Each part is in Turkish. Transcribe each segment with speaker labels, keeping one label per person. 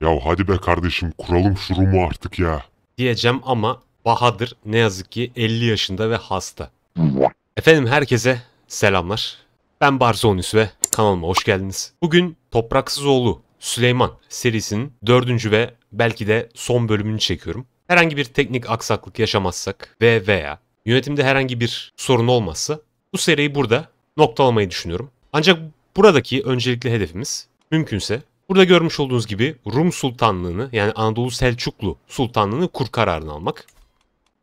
Speaker 1: Ya hadi be kardeşim kuralım şu Rum'u artık ya. Diyeceğim ama Bahadır ne yazık ki 50 yaşında ve hasta. Efendim herkese selamlar. Ben Barzonius ve kanalıma hoş geldiniz. Bugün Topraksız Oğlu Süleyman serisinin dördüncü ve belki de son bölümünü çekiyorum. Herhangi bir teknik aksaklık yaşamazsak ve veya yönetimde herhangi bir sorun olmazsa bu seriyi burada noktalamayı düşünüyorum. Ancak buradaki öncelikli hedefimiz mümkünse Burada görmüş olduğunuz gibi Rum Sultanlığını yani Anadolu Selçuklu Sultanlığını kur kararını almak.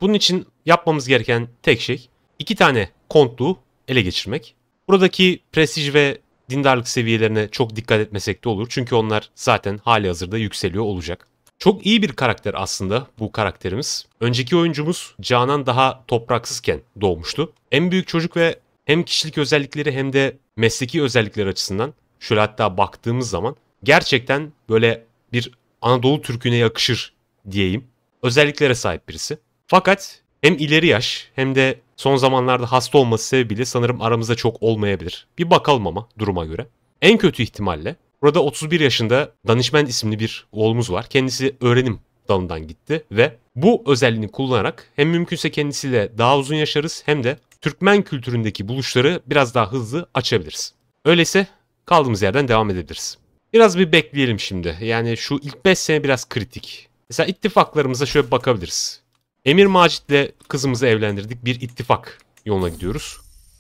Speaker 1: Bunun için yapmamız gereken tek şey iki tane kontluğu ele geçirmek. Buradaki prestij ve dindarlık seviyelerine çok dikkat etmesek de olur. Çünkü onlar zaten hali hazırda yükseliyor olacak. Çok iyi bir karakter aslında bu karakterimiz. Önceki oyuncumuz Canan daha topraksızken doğmuştu. En büyük çocuk ve hem kişilik özellikleri hem de mesleki özellikler açısından şöyle hatta baktığımız zaman gerçekten böyle bir Anadolu Türküne yakışır diyeyim. Özelliklere sahip birisi. Fakat hem ileri yaş hem de son zamanlarda hasta olması sebebiyle sanırım aramızda çok olmayabilir. Bir bakalım ama duruma göre. En kötü ihtimalle burada 31 yaşında danışman isimli bir oğlumuz var. Kendisi öğrenim dalından gitti ve bu özelliğini kullanarak hem mümkünse kendisiyle daha uzun yaşarız hem de Türkmen kültüründeki buluşları biraz daha hızlı açabiliriz. Öyleyse kaldığımız yerden devam edebiliriz. Biraz bir bekleyelim şimdi. Yani şu ilk 5 sene biraz kritik. Mesela ittifaklarımıza şöyle bakabiliriz. Emir Macit'le kızımızı evlendirdik. Bir ittifak yoluna gidiyoruz.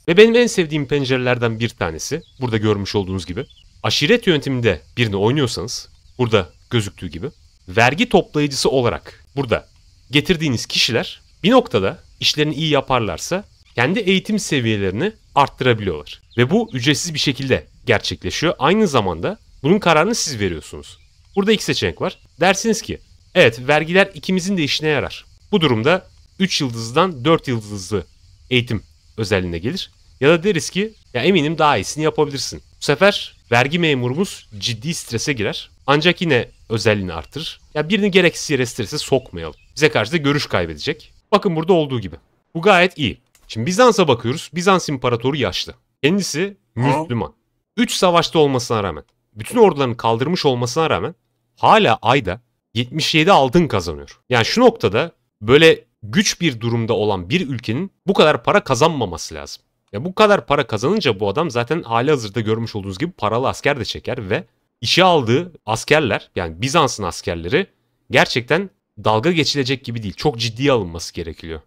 Speaker 1: Ve benim en sevdiğim pencerelerden bir tanesi. Burada görmüş olduğunuz gibi. Aşiret yönetiminde birini oynuyorsanız. Burada gözüktüğü gibi. Vergi toplayıcısı olarak burada getirdiğiniz kişiler bir noktada işlerini iyi yaparlarsa kendi eğitim seviyelerini arttırabiliyorlar. Ve bu ücretsiz bir şekilde gerçekleşiyor. Aynı zamanda bunun kararını siz veriyorsunuz. Burada iki seçenek var. Dersiniz ki evet vergiler ikimizin de işine yarar. Bu durumda 3 yıldızdan 4 yıldızlı eğitim özelliğine gelir. Ya da deriz ki ya eminim daha iyisini yapabilirsin. Bu sefer vergi memurumuz ciddi strese girer. Ancak yine özelliğini artırır. Ya birini gereksiz yere strese sokmayalım. Bize karşı da görüş kaybedecek. Bakın burada olduğu gibi. Bu gayet iyi. Şimdi Bizans'a bakıyoruz. Bizans imparatoru yaşlı. Kendisi Müslüman. 3 savaşta olmasına rağmen bütün ordularını kaldırmış olmasına rağmen hala ayda 77 altın kazanıyor. Yani şu noktada böyle güç bir durumda olan bir ülkenin bu kadar para kazanmaması lazım. Ya bu kadar para kazanınca bu adam zaten hali hazırda görmüş olduğunuz gibi paralı asker de çeker ve işe aldığı askerler yani Bizans'ın askerleri gerçekten dalga geçilecek gibi değil. Çok ciddiye alınması gerekiyor.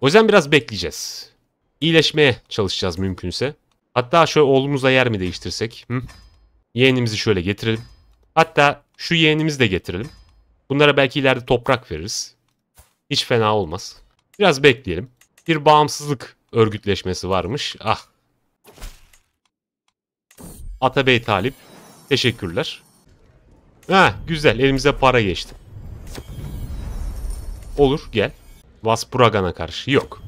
Speaker 1: O yüzden biraz bekleyeceğiz. İyileşmeye çalışacağız mümkünse. Hatta şöyle oğlumuza yer mi değiştirsek? Hı? Yeğenimizi şöyle getirelim. Hatta şu yeğenimizi de getirelim. Bunlara belki ileride toprak veririz. Hiç fena olmaz. Biraz bekleyelim. Bir bağımsızlık örgütleşmesi varmış. Ah. Atabey Talip. Teşekkürler. Ha güzel elimize para geçti. Olur gel. Vaspuragan'a karşı yok.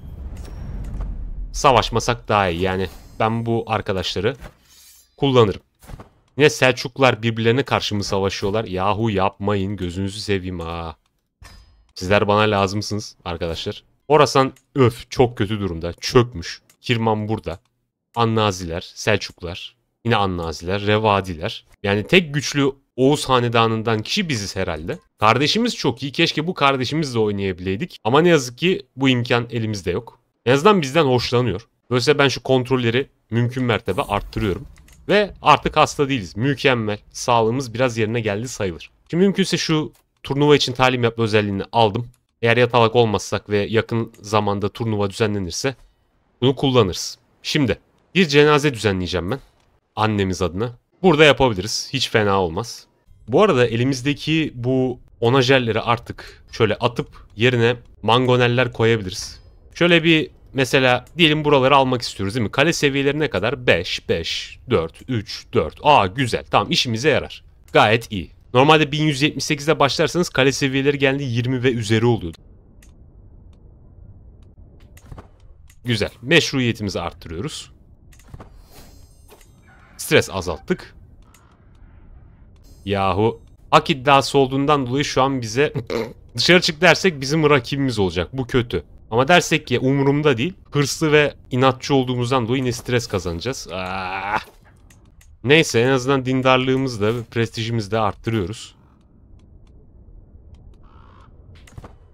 Speaker 1: Savaşmasak daha iyi yani. Ben bu arkadaşları kullanırım. Yine Selçuklar birbirlerine karşı mı savaşıyorlar? Yahu yapmayın gözünüzü seveyim ha. Sizler bana lazımsınız arkadaşlar. Orasan öf çok kötü durumda. Çökmüş. Kirman burada. Annaziler, Selçuklar, yine Annaziler, Revadiler. Yani tek güçlü Oğuz Hanedanı'ndan kişi biziz herhalde. Kardeşimiz çok iyi. Keşke bu kardeşimizle oynayabileydik. Ama ne yazık ki bu imkan elimizde yok. En azından bizden hoşlanıyor. Dolayısıyla ben şu kontrolleri mümkün mertebe arttırıyorum. Ve artık hasta değiliz. Mükemmel. Sağlığımız biraz yerine geldi sayılır. Şimdi mümkünse şu turnuva için talim yapma özelliğini aldım. Eğer yatalak olmazsak ve yakın zamanda turnuva düzenlenirse bunu kullanırız. Şimdi bir cenaze düzenleyeceğim ben. Annemiz adına. Burada yapabiliriz. Hiç fena olmaz. Bu arada elimizdeki bu onajelleri artık şöyle atıp yerine mangoneller koyabiliriz. Şöyle bir Mesela diyelim buraları almak istiyoruz değil mi? Kale seviyelerine kadar 5, 5, 4, 3, 4. Aa güzel tamam işimize yarar. Gayet iyi. Normalde 1178'de başlarsanız kale seviyeleri geldi 20 ve üzeri oluyordu. Güzel. Meşruiyetimizi arttırıyoruz. Stres azalttık. Yahu. Hak iddiası olduğundan dolayı şu an bize dışarı çık dersek bizim rakibimiz olacak. Bu kötü. Ama dersek ki umurumda değil. Hırslı ve inatçı olduğumuzdan dolayı yine stres kazanacağız. Aa! Ah. Neyse en azından dindarlığımızı da prestijimizi de arttırıyoruz.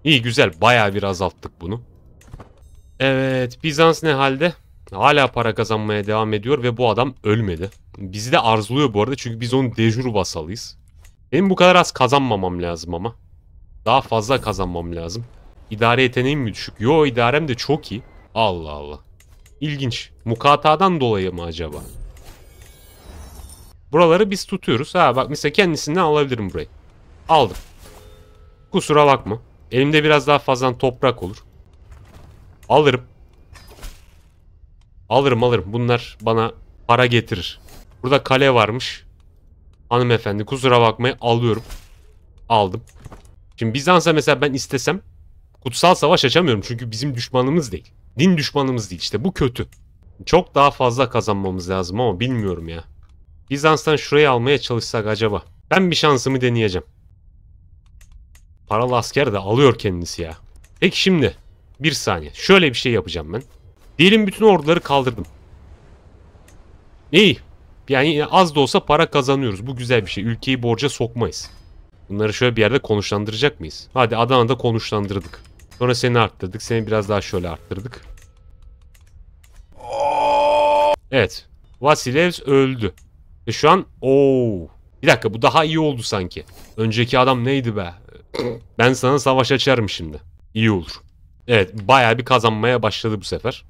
Speaker 1: İyi güzel baya bir azalttık bunu. Evet Bizans ne halde? Hala para kazanmaya devam ediyor ve bu adam ölmedi. Bizi de arzuluyor bu arada çünkü biz onun dejur basalıyız. Benim bu kadar az kazanmamam lazım ama. Daha fazla kazanmam lazım. İdare yeteneğim mi düşük? Yo idarem de çok iyi. Allah Allah. İlginç. Mukatadan dolayı mı acaba? Buraları biz tutuyoruz. Ha bak mesela kendisinden alabilirim burayı. Aldım. Kusura bakma. Elimde biraz daha fazla toprak olur. Alırım. Alırım alırım. Bunlar bana para getirir. Burada kale varmış. Hanımefendi kusura bakmayın alıyorum. Aldım. Şimdi Bizans'a mesela ben istesem kutsal savaş açamıyorum çünkü bizim düşmanımız değil. Din düşmanımız değil işte bu kötü. Çok daha fazla kazanmamız lazım ama bilmiyorum ya. Bizans'tan şurayı almaya çalışsak acaba? Ben bir şansımı deneyeceğim. Paralı asker de alıyor kendisi ya. Peki şimdi bir saniye şöyle bir şey yapacağım ben. Diyelim bütün orduları kaldırdım. İyi. Yani az da olsa para kazanıyoruz. Bu güzel bir şey. Ülkeyi borca sokmayız. Bunları şöyle bir yerde konuşlandıracak mıyız? Hadi Adana'da konuşlandırdık. Sonra seni arttırdık. Seni biraz daha şöyle arttırdık. Evet. Vasilevs öldü. Ve şu an ooo. Bir dakika bu daha iyi oldu sanki. Önceki adam neydi be? Ben sana savaş açarım şimdi. İyi olur. Evet bayağı bir kazanmaya başladı bu sefer.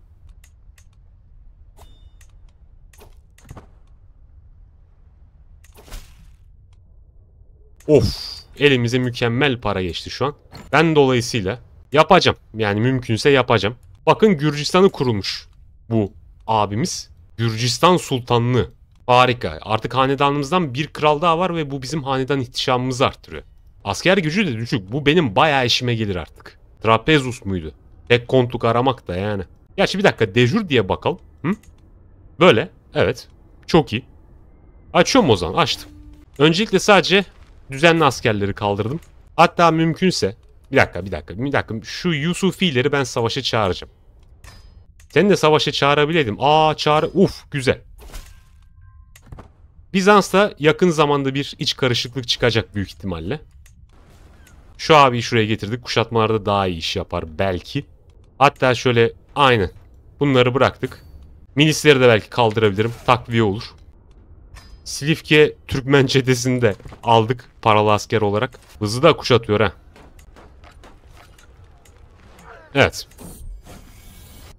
Speaker 1: Of elimize mükemmel para geçti şu an. Ben dolayısıyla Yapacağım. Yani mümkünse yapacağım. Bakın Gürcistan'ı kurulmuş bu abimiz. Gürcistan Sultanlığı. Harika. Artık hanedanımızdan bir kral daha var ve bu bizim hanedan ihtişamımızı arttırıyor. Asker gücü de düşük. Bu benim bayağı işime gelir artık. Trapezus muydu? Tek kontluk aramak da yani. Gerçi bir dakika dejur diye bakalım. Hı? Böyle. Evet. Çok iyi. Açıyorum o zaman. Açtım. Öncelikle sadece düzenli askerleri kaldırdım. Hatta mümkünse bir dakika bir dakika bir dakika. Şu Yusufileri ben savaşa çağıracağım. Sen de savaşa çağırabilirdim. Aa çağır. Uf güzel. Bizans'ta yakın zamanda bir iç karışıklık çıkacak büyük ihtimalle. Şu abiyi şuraya getirdik. Kuşatmalarda daha iyi iş yapar belki. Hatta şöyle aynı. Bunları bıraktık. Milisleri de belki kaldırabilirim. Takviye olur. Silifke Türkmen çetesini de aldık paralı asker olarak. Hızı da kuşatıyor ha. Evet.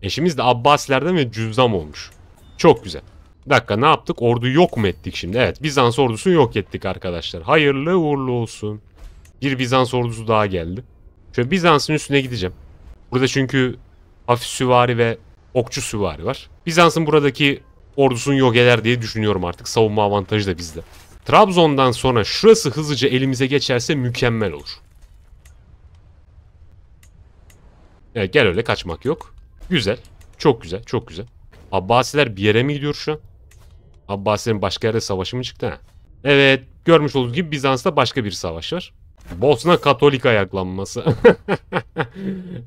Speaker 1: Eşimiz de Abbasilerden ve Cüzzam olmuş. Çok güzel. Bir dakika ne yaptık? Ordu yok mu ettik şimdi? Evet Bizans ordusunu yok ettik arkadaşlar. Hayırlı uğurlu olsun. Bir Bizans ordusu daha geldi. Şöyle Bizans'ın üstüne gideceğim. Burada çünkü hafif süvari ve okçu süvari var. Bizans'ın buradaki ordusunu yok eder diye düşünüyorum artık. Savunma avantajı da bizde. Trabzon'dan sonra şurası hızlıca elimize geçerse mükemmel olur. Evet gel öyle kaçmak yok. Güzel. Çok güzel. Çok güzel. Abbasiler bir yere mi gidiyor şu an? Abbasilerin başka yerde savaşı mı çıktı ha? Evet. Görmüş olduğunuz gibi Bizans'ta başka bir savaş var. Bosna Katolik ayaklanması.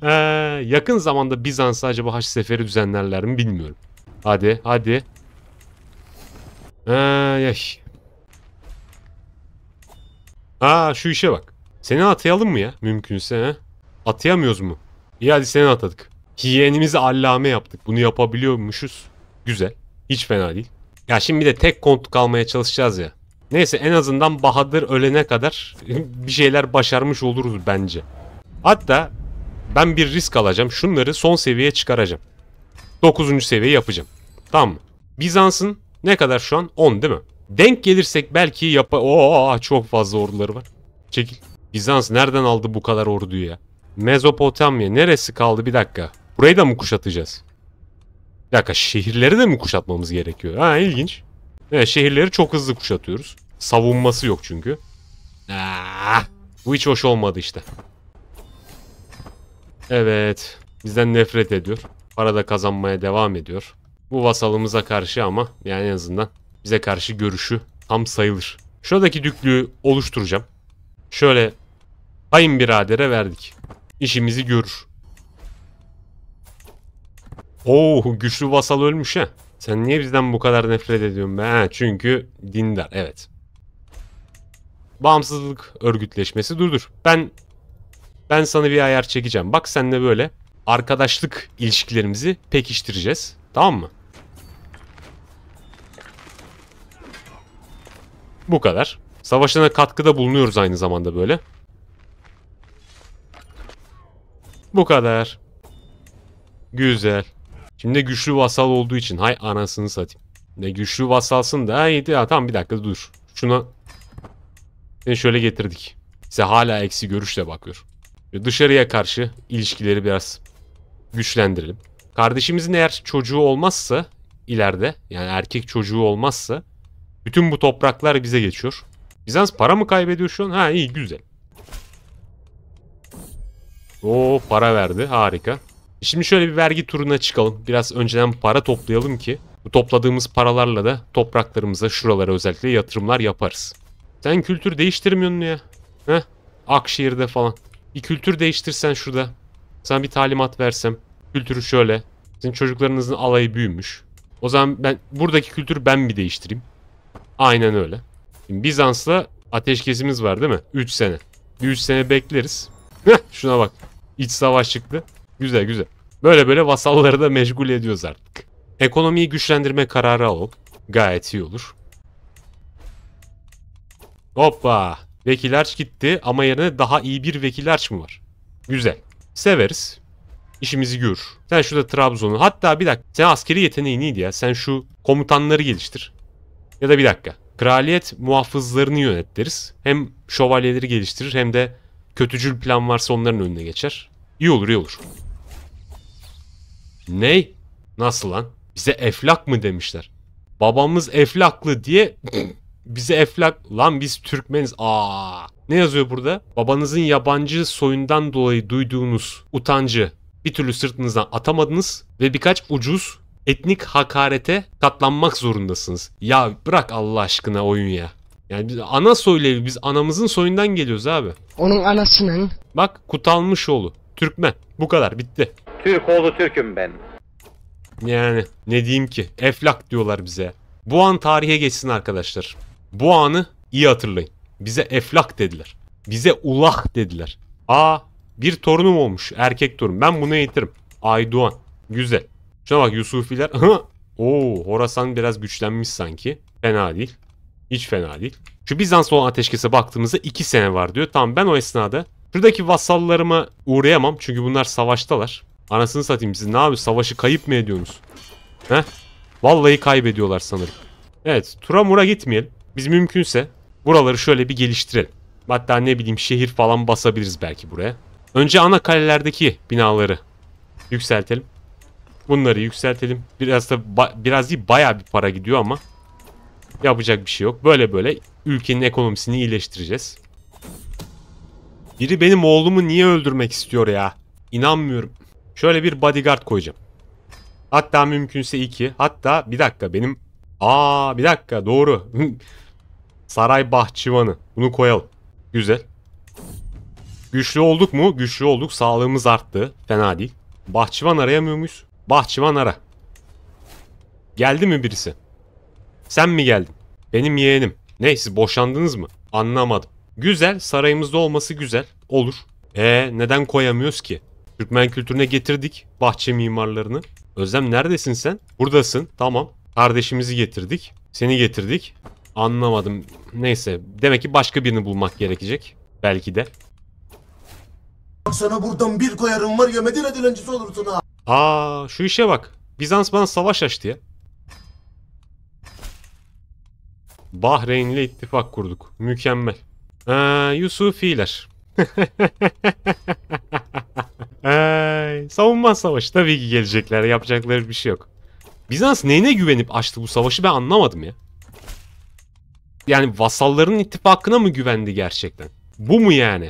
Speaker 1: ee, yakın zamanda Bizans'a acaba Haç Seferi düzenlerler mi bilmiyorum. Hadi hadi. Ee, yaş. Aa şu işe bak. Seni atayalım mı ya mümkünse ha? Atayamıyoruz mu? İyi hadi seni atadık. Hiyenimizi allame yaptık. Bunu yapabiliyormuşuz. Güzel. Hiç fena değil. Ya şimdi bir de tek kontuk almaya çalışacağız ya. Neyse en azından Bahadır ölene kadar bir şeyler başarmış oluruz bence. Hatta ben bir risk alacağım. Şunları son seviyeye çıkaracağım. 9. seviye yapacağım. Tamam mı? Bizans'ın ne kadar şu an? 10 değil mi? Denk gelirsek belki yapa... Oo çok fazla orduları var. Çekil. Bizans nereden aldı bu kadar orduyu ya? Mezopotamya. Neresi kaldı? Bir dakika. Burayı da mı kuşatacağız? Bir dakika şehirleri de mi kuşatmamız gerekiyor? Ha ilginç. Evet şehirleri çok hızlı kuşatıyoruz. Savunması yok çünkü. Aa, ah, bu hiç hoş olmadı işte. Evet. Bizden nefret ediyor. Para da kazanmaya devam ediyor. Bu vasalımıza karşı ama yani en azından bize karşı görüşü tam sayılır. Şuradaki düklüğü oluşturacağım. Şöyle kayınbiradere verdik işimizi görür. Oo oh, güçlü vasal ölmüş ha. Sen niye bizden bu kadar nefret ediyorsun be? Ha, çünkü dindar evet. Bağımsızlık örgütleşmesi durdur. Ben ben sana bir ayar çekeceğim. Bak senle böyle arkadaşlık ilişkilerimizi pekiştireceğiz. Tamam mı? Bu kadar. Savaşına katkıda bulunuyoruz aynı zamanda böyle. Bu kadar. Güzel. Şimdi güçlü vasal olduğu için. Hay anasını satayım. Ne güçlü vasalsın da iyiydi. Ha, tamam bir dakika dur. Şuna seni şöyle getirdik. Size hala eksi görüşle bakıyor. Dışarıya karşı ilişkileri biraz güçlendirelim. Kardeşimizin eğer çocuğu olmazsa ileride yani erkek çocuğu olmazsa bütün bu topraklar bize geçiyor. Bizans para mı kaybediyor şu an? Ha iyi güzel. Oo para verdi. Harika. Şimdi şöyle bir vergi turuna çıkalım. Biraz önceden para toplayalım ki bu topladığımız paralarla da topraklarımıza şuralara özellikle yatırımlar yaparız. Sen kültür değiştirmiyorsun ya. Heh. Akşehir'de falan. Bir kültür değiştirsen şurada. Sen bir talimat versem. Kültürü şöyle. Sizin çocuklarınızın alayı büyümüş. O zaman ben buradaki kültürü ben bir değiştireyim. Aynen öyle. Şimdi Bizans'la ateşkesimiz var değil mi? 3 sene. Bir 3 sene bekleriz. Heh, şuna bak. İç savaş çıktı. Güzel güzel. Böyle böyle vasalları da meşgul ediyoruz artık. Ekonomiyi güçlendirme kararı al. Gayet iyi olur. Hoppa. Vekil Arç gitti ama yerine daha iyi bir Vekil Arç mı var? Güzel. Severiz. İşimizi gör. Sen şurada Trabzon'u hatta bir dakika sen askeri yeteneğin iyiydi ya. Sen şu komutanları geliştir. Ya da bir dakika. Kraliyet muhafızlarını yönet deriz. Hem şövalyeleri geliştirir hem de kötücül plan varsa onların önüne geçer. İyi olur iyi olur. Ney? Nasıl lan? Bize eflak mı demişler? Babamız eflaklı diye bize eflak... Lan biz Türkmeniz. Aa. Ne yazıyor burada? Babanızın yabancı soyundan dolayı duyduğunuz utancı bir türlü sırtınızdan atamadınız ve birkaç ucuz etnik hakarete katlanmak zorundasınız. Ya bırak Allah aşkına oyun ya. Yani biz ana soylevi biz anamızın soyundan geliyoruz abi. Onun anasının. Bak kutalmış Kutalmışoğlu. Türkmen. Bu kadar bitti. Türk oğlu Türk'üm ben. Yani ne diyeyim ki? Eflak diyorlar bize. Bu an tarihe geçsin arkadaşlar. Bu anı iyi hatırlayın. Bize eflak dediler. Bize ulah dediler. Aa bir torunum olmuş. Erkek torun. Ben bunu eğitirim. Aydoğan. Güzel. Şuna bak Yusufiler. Oo Horasan biraz güçlenmiş sanki. Fena değil. Hiç fena değil. Şu Bizans'la olan ateşkese baktığımızda 2 sene var diyor. Tamam ben o esnada şuradaki vasallarıma uğrayamam. Çünkü bunlar savaştalar. Anasını satayım siz ne yapıyorsunuz? Savaşı kayıp mı ediyorsunuz? Heh. Vallahi kaybediyorlar sanırım. Evet tura mura gitmeyelim. Biz mümkünse buraları şöyle bir geliştirelim. Hatta ne bileyim şehir falan basabiliriz belki buraya. Önce ana kalelerdeki binaları yükseltelim. Bunları yükseltelim. Biraz da biraz değil bayağı bir para gidiyor ama Yapacak bir şey yok. Böyle böyle ülkenin ekonomisini iyileştireceğiz. Biri benim oğlumu niye öldürmek istiyor ya? İnanmıyorum. Şöyle bir bodyguard koyacağım. Hatta mümkünse iki. Hatta bir dakika benim... Aa bir dakika doğru. Saray bahçıvanı. Bunu koyalım. Güzel. Güçlü olduk mu? Güçlü olduk. Sağlığımız arttı. Fena değil. Bahçıvan arayamıyor muyuz? Bahçıvan ara. Geldi mi birisi? Sen mi geldin? Benim yeğenim. Ne siz boşandınız mı? Anlamadım. Güzel sarayımızda olması güzel. Olur. Ee, neden koyamıyoruz ki? Türkmen kültürüne getirdik bahçe mimarlarını. Özlem neredesin sen? Buradasın. Tamam. Kardeşimizi getirdik. Seni getirdik. Anlamadım. Neyse. Demek ki başka birini bulmak gerekecek. Belki de. Sana buradan bir koyarım var ya Medine dilencisi olursun ha. Aa şu işe bak. Bizans bana savaş açtı ya. Bahreyn'le ittifak kurduk. Mükemmel. Ee, Yusufiler. ee, savunma savaşı tabii ki gelecekler. Yapacakları bir şey yok. Bizans neyine güvenip açtı bu savaşı ben anlamadım ya. Yani vasalların ittifakına mı güvendi gerçekten? Bu mu yani?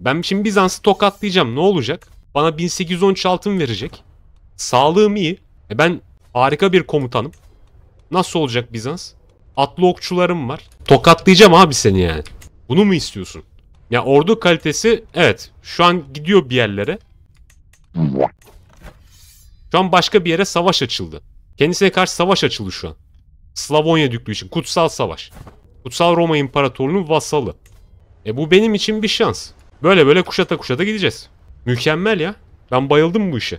Speaker 1: Ben şimdi Bizans'ı tokatlayacağım. Ne olacak? Bana 1813 altın verecek. Sağlığım iyi. E ben harika bir komutanım. Nasıl olacak Bizans? Atlı okçularım var. Tokatlayacağım abi seni yani. Bunu mu istiyorsun? Ya yani ordu kalitesi evet şu an gidiyor bir yerlere. Şu an başka bir yere savaş açıldı. Kendisine karşı savaş açıldı şu an. Slavonya düklüğü için kutsal savaş. Kutsal Roma İmparatorluğu'nun vasalı. E bu benim için bir şans. Böyle böyle kuşata kuşata gideceğiz. Mükemmel ya. Ben bayıldım bu işe.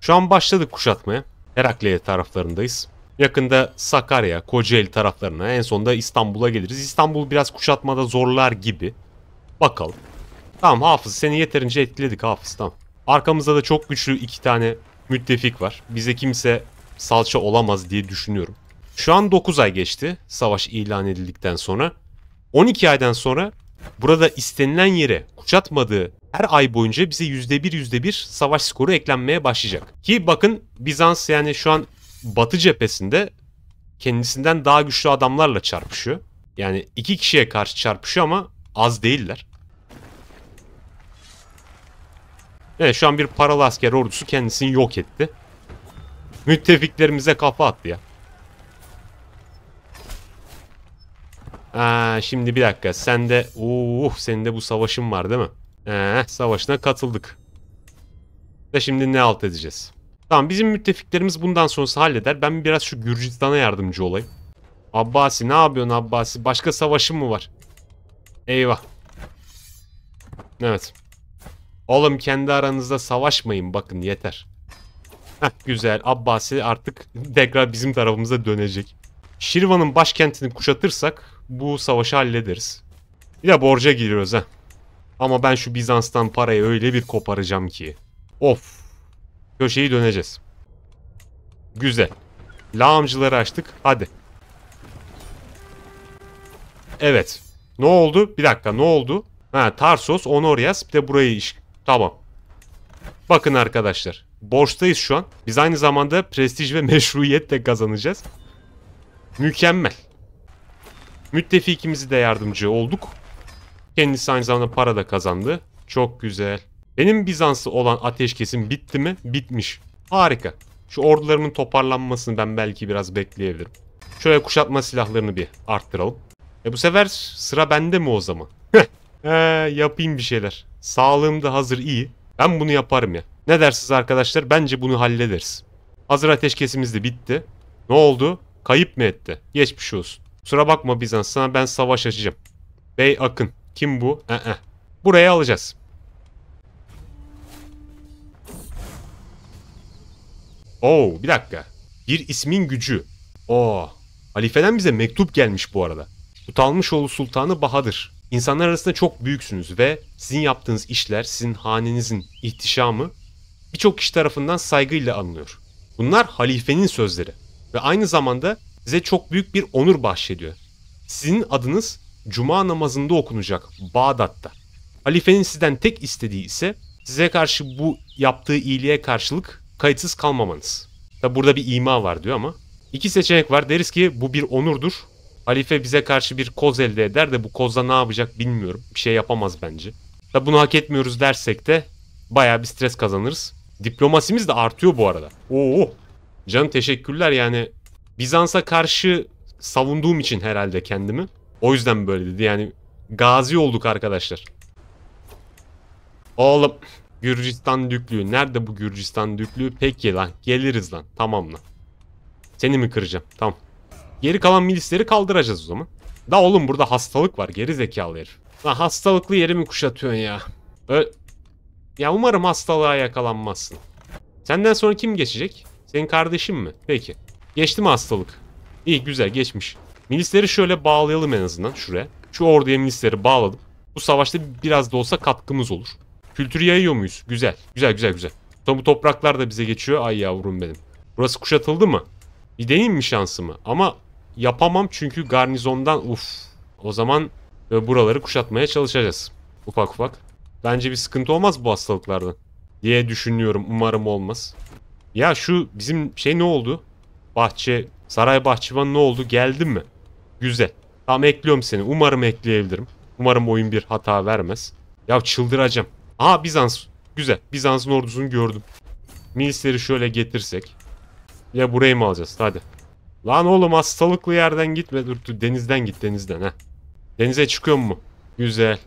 Speaker 1: Şu an başladık kuşatmaya. Herakleya taraflarındayız. Yakında Sakarya, Kocaeli taraflarına en sonunda İstanbul'a geliriz. İstanbul biraz kuşatmada zorlar gibi. Bakalım. Tamam Hafız seni yeterince etkiledik Hafız tamam. Arkamızda da çok güçlü iki tane müttefik var. Bize kimse salça olamaz diye düşünüyorum. Şu an 9 ay geçti savaş ilan edildikten sonra. 12 aydan sonra burada istenilen yere kuşatmadığı her ay boyunca bize %1 %1 savaş skoru eklenmeye başlayacak. Ki bakın Bizans yani şu an Batı cephesinde kendisinden daha güçlü adamlarla çarpışıyor. Yani iki kişiye karşı çarpışıyor ama az değiller. Evet şu an bir paralı asker ordusu kendisini yok etti. Müttefiklerimize kafa attı ya. Aa, ee, şimdi bir dakika sen de uh, senin de bu savaşın var değil mi? Ee, savaşına katıldık. Ve şimdi ne alt edeceğiz? Tamam bizim müttefiklerimiz bundan sonrası halleder. Ben biraz şu Gürcistan'a yardımcı olayım. Abbasi ne yapıyorsun Abbasi? Başka savaşın mı var? Eyvah. Evet. Oğlum kendi aranızda savaşmayın bakın yeter. Heh, güzel Abbasi artık tekrar bizim tarafımıza dönecek. Şirvan'ın başkentini kuşatırsak bu savaşı hallederiz. Bir de borca giriyoruz ha. Ama ben şu Bizans'tan parayı öyle bir koparacağım ki. Of Köşeyi döneceğiz. Güzel. Lağımcıları açtık. Hadi. Evet. Ne oldu? Bir dakika ne oldu? Ha Tarsos, Honorias bir de burayı iş. Tamam. Bakın arkadaşlar. Borçtayız şu an. Biz aynı zamanda prestij ve meşruiyet de kazanacağız. Mükemmel. Müttefikimizi de yardımcı olduk. Kendisi aynı zamanda para da kazandı. Çok güzel. Benim Bizans'ı olan ateşkesim bitti mi? Bitmiş. Harika. Şu ordularımın toparlanmasını ben belki biraz bekleyebilirim. Şöyle kuşatma silahlarını bir arttıralım. E bu sefer sıra bende mi o zaman? ee, yapayım bir şeyler. Sağlığım da hazır iyi. Ben bunu yaparım ya. Ne dersiniz arkadaşlar? Bence bunu hallederiz. Hazır ateşkesimiz de bitti. Ne oldu? Kayıp mı etti? Geçmiş olsun. Kusura bakma Bizans sana ben savaş açacağım. Bey Akın. Kim bu? Ee. E. Buraya alacağız. Oo bir dakika. Bir ismin gücü. Oo. Halifeden bize mektup gelmiş bu arada. Utanmışoğlu Sultanı Bahadır. İnsanlar arasında çok büyüksünüz ve sizin yaptığınız işler, sizin hanenizin ihtişamı birçok kişi tarafından saygıyla anılıyor. Bunlar halifenin sözleri ve aynı zamanda size çok büyük bir onur bahşediyor. Sizin adınız cuma namazında okunacak Bağdat'ta. Halifenin sizden tek istediği ise size karşı bu yaptığı iyiliğe karşılık kayıtsız kalmamanız. Tabi burada bir ima var diyor ama. iki seçenek var. Deriz ki bu bir onurdur. Halife bize karşı bir koz elde eder de bu kozla ne yapacak bilmiyorum. Bir şey yapamaz bence. Tabi bunu hak etmiyoruz dersek de bayağı bir stres kazanırız. Diplomasimiz de artıyor bu arada. Oo. Canım teşekkürler yani. Bizans'a karşı savunduğum için herhalde kendimi. O yüzden böyle dedi yani. Gazi olduk arkadaşlar. Oğlum Gürcistan düklüğü. Nerede bu Gürcistan düklüğü? Peki lan geliriz lan. Tamam lan. Seni mi kıracağım? Tamam. Geri kalan milisleri kaldıracağız o zaman. Da oğlum burada hastalık var. Geri zekalı herif. Lan hastalıklı yerimi kuşatıyorsun ya. ö ya umarım hastalığa yakalanmazsın. Senden sonra kim geçecek? Senin kardeşin mi? Peki. Geçti mi hastalık? İyi güzel geçmiş. Milisleri şöyle bağlayalım en azından şuraya. Şu orduya milisleri bağladım. Bu savaşta biraz da olsa katkımız olur. Kültürü yayıyor muyuz? Güzel. Güzel güzel güzel. Tam bu topraklar da bize geçiyor. Ay yavrum benim. Burası kuşatıldı mı? Bir deneyim mi şansımı? Ama yapamam çünkü garnizondan uf. O zaman e, buraları kuşatmaya çalışacağız. Ufak ufak. Bence bir sıkıntı olmaz bu hastalıklardan. Diye düşünüyorum. Umarım olmaz. Ya şu bizim şey ne oldu? Bahçe, saray bahçıvanı ne oldu? Geldin mi? Güzel. Tamam ekliyorum seni. Umarım ekleyebilirim. Umarım oyun bir hata vermez. Ya çıldıracağım. Ha Bizans. Güzel. Bizans'ın ordusunu gördüm. Milisleri şöyle getirsek. Ya burayı mı alacağız? Hadi. Lan oğlum hastalıklı yerden gitme. Dur, dur denizden git denizden ha. Denize çıkıyor mu? Güzel.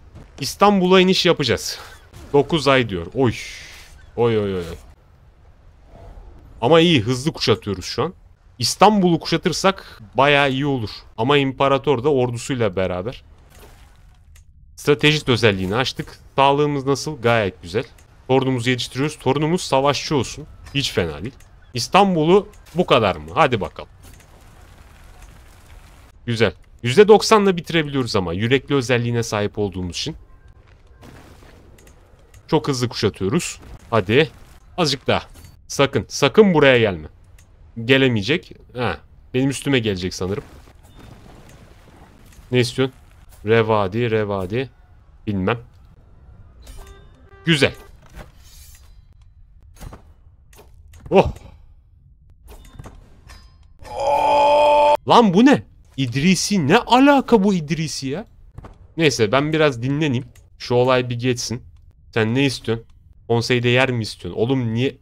Speaker 1: İstanbul'a iniş yapacağız. 9 ay diyor. Oy. Oy oy oy. Ama iyi hızlı kuşatıyoruz şu an. İstanbul'u kuşatırsak baya iyi olur. Ama imparator da ordusuyla beraber Stratejist özelliğini açtık. Sağlığımız nasıl? Gayet güzel. Torunumuzu yetiştiriyoruz. Torunumuz savaşçı olsun. Hiç fena değil. İstanbul'u bu kadar mı? Hadi bakalım. Güzel. %90'la bitirebiliyoruz ama yürekli özelliğine sahip olduğumuz için. Çok hızlı kuşatıyoruz. Hadi. Azıcık daha. Sakın. Sakın buraya gelme. Gelemeyecek. Ha, benim üstüme gelecek sanırım. Ne istiyorsun? Revadi, revadi. Bilmem. Güzel. Oh. Lan bu ne? İdrisi ne alaka bu İdrisi ya? Neyse ben biraz dinleneyim. Şu olay bir geçsin. Sen ne istiyorsun? Konseyde yer mi istiyorsun? Oğlum niye?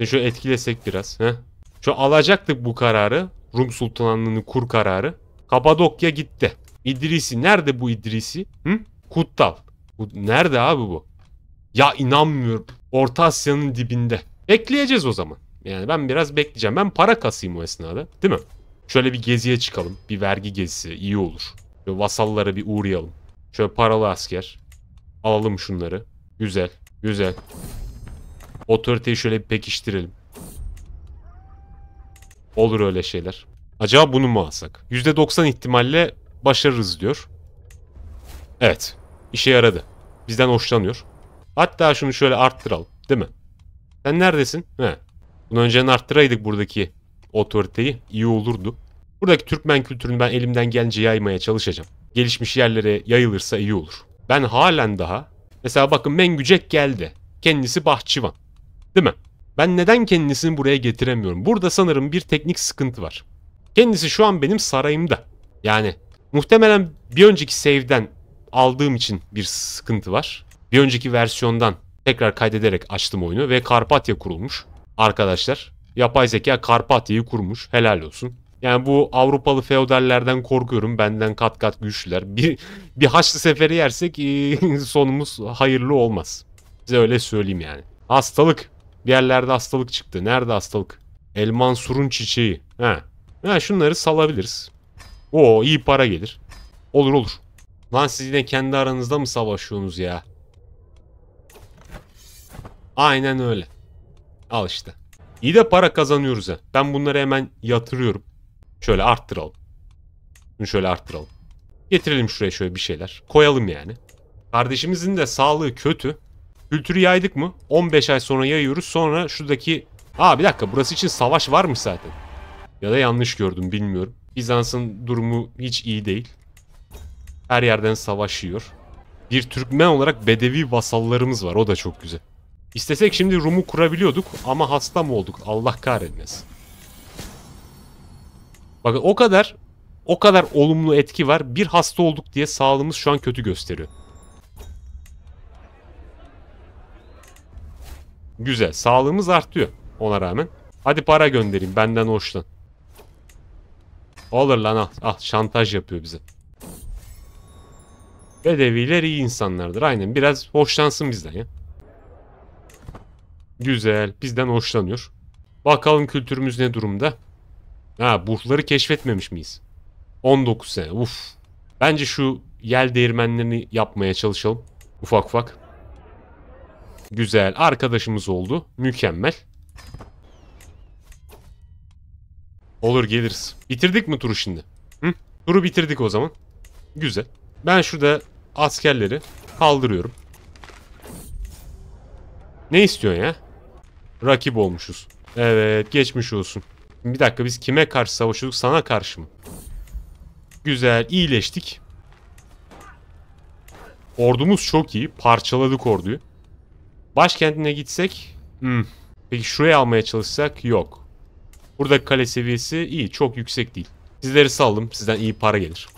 Speaker 1: E, şöyle etkilesek biraz. Heh. Şu alacaktık bu kararı. Rum Sultanlığı'nı kur kararı. Kapadokya gitti. İdrisi. Nerede bu İdrisi? Hı? Kuttal. Nerede abi bu? Ya inanmıyorum. Orta Asya'nın dibinde. Bekleyeceğiz o zaman. Yani ben biraz bekleyeceğim. Ben para kasayım o esnada. Değil mi? Şöyle bir geziye çıkalım. Bir vergi gezisi. iyi olur. Böyle vasallara bir uğrayalım. Şöyle paralı asker. Alalım şunları. Güzel. Güzel. Otoriteyi şöyle bir pekiştirelim. Olur öyle şeyler. Acaba bunu mu alsak? %90 ihtimalle başarırız diyor. Evet. İşe yaradı. Bizden hoşlanıyor. Hatta şunu şöyle arttıralım. Değil mi? Sen neredesin? He. Bunu önceden arttıraydık buradaki otoriteyi. iyi olurdu. Buradaki Türkmen kültürünü ben elimden gelince yaymaya çalışacağım. Gelişmiş yerlere yayılırsa iyi olur. Ben halen daha... Mesela bakın Mengücek geldi. Kendisi bahçıvan. Değil mi? Ben neden kendisini buraya getiremiyorum? Burada sanırım bir teknik sıkıntı var. Kendisi şu an benim sarayımda. Yani Muhtemelen bir önceki save'den aldığım için bir sıkıntı var. Bir önceki versiyondan tekrar kaydederek açtım oyunu ve Karpatya kurulmuş. Arkadaşlar yapay zeka Karpatya'yı kurmuş. Helal olsun. Yani bu Avrupalı feodallerden korkuyorum. Benden kat kat güçlüler. Bir, bir haçlı seferi yersek e, sonumuz hayırlı olmaz. Size öyle söyleyeyim yani. Hastalık. Bir yerlerde hastalık çıktı. Nerede hastalık? Elmansur'un çiçeği. Ha. Ha, şunları salabiliriz. Oo iyi para gelir. Olur olur. Lan siz yine kendi aranızda mı savaşıyorsunuz ya? Aynen öyle. Al işte. İyi de para kazanıyoruz ha. Ben bunları hemen yatırıyorum. Şöyle arttıralım. Bunu şöyle arttıralım. Getirelim şuraya şöyle bir şeyler. Koyalım yani. Kardeşimizin de sağlığı kötü. Kültürü yaydık mı? 15 ay sonra yayıyoruz. Sonra şuradaki... Aa bir dakika burası için savaş var mı zaten. Ya da yanlış gördüm bilmiyorum. Bizans'ın durumu hiç iyi değil. Her yerden savaşıyor. Bir Türkmen olarak bedevi vasallarımız var. O da çok güzel. İstesek şimdi Rum'u kurabiliyorduk ama hasta mı olduk? Allah kahretmesin. Bakın o kadar o kadar olumlu etki var. Bir hasta olduk diye sağlığımız şu an kötü gösteriyor. Güzel. Sağlığımız artıyor ona rağmen. Hadi para göndereyim benden hoşlan. Olur lan al. Al şantaj yapıyor bize. Bedeviler iyi insanlardır. Aynen biraz hoşlansın bizden ya. Güzel. Bizden hoşlanıyor. Bakalım kültürümüz ne durumda. Ha burhları keşfetmemiş miyiz? 19 sene. Uf. Bence şu yel değirmenlerini yapmaya çalışalım. Ufak ufak. Güzel. Arkadaşımız oldu. Mükemmel. Olur geliriz. Bitirdik mi turu şimdi? Hı? Turu bitirdik o zaman. Güzel. Ben şurada askerleri kaldırıyorum. Ne istiyorsun ya? Rakip olmuşuz. Evet geçmiş olsun. Bir dakika biz kime karşı savaşıyorduk? Sana karşı mı? Güzel iyileştik. Ordumuz çok iyi. Parçaladık orduyu. Başkentine gitsek... Hmm. Peki şurayı almaya çalışsak yok. Burada kale seviyesi iyi. Çok yüksek değil. Sizleri saldım. Sizden iyi para gelir.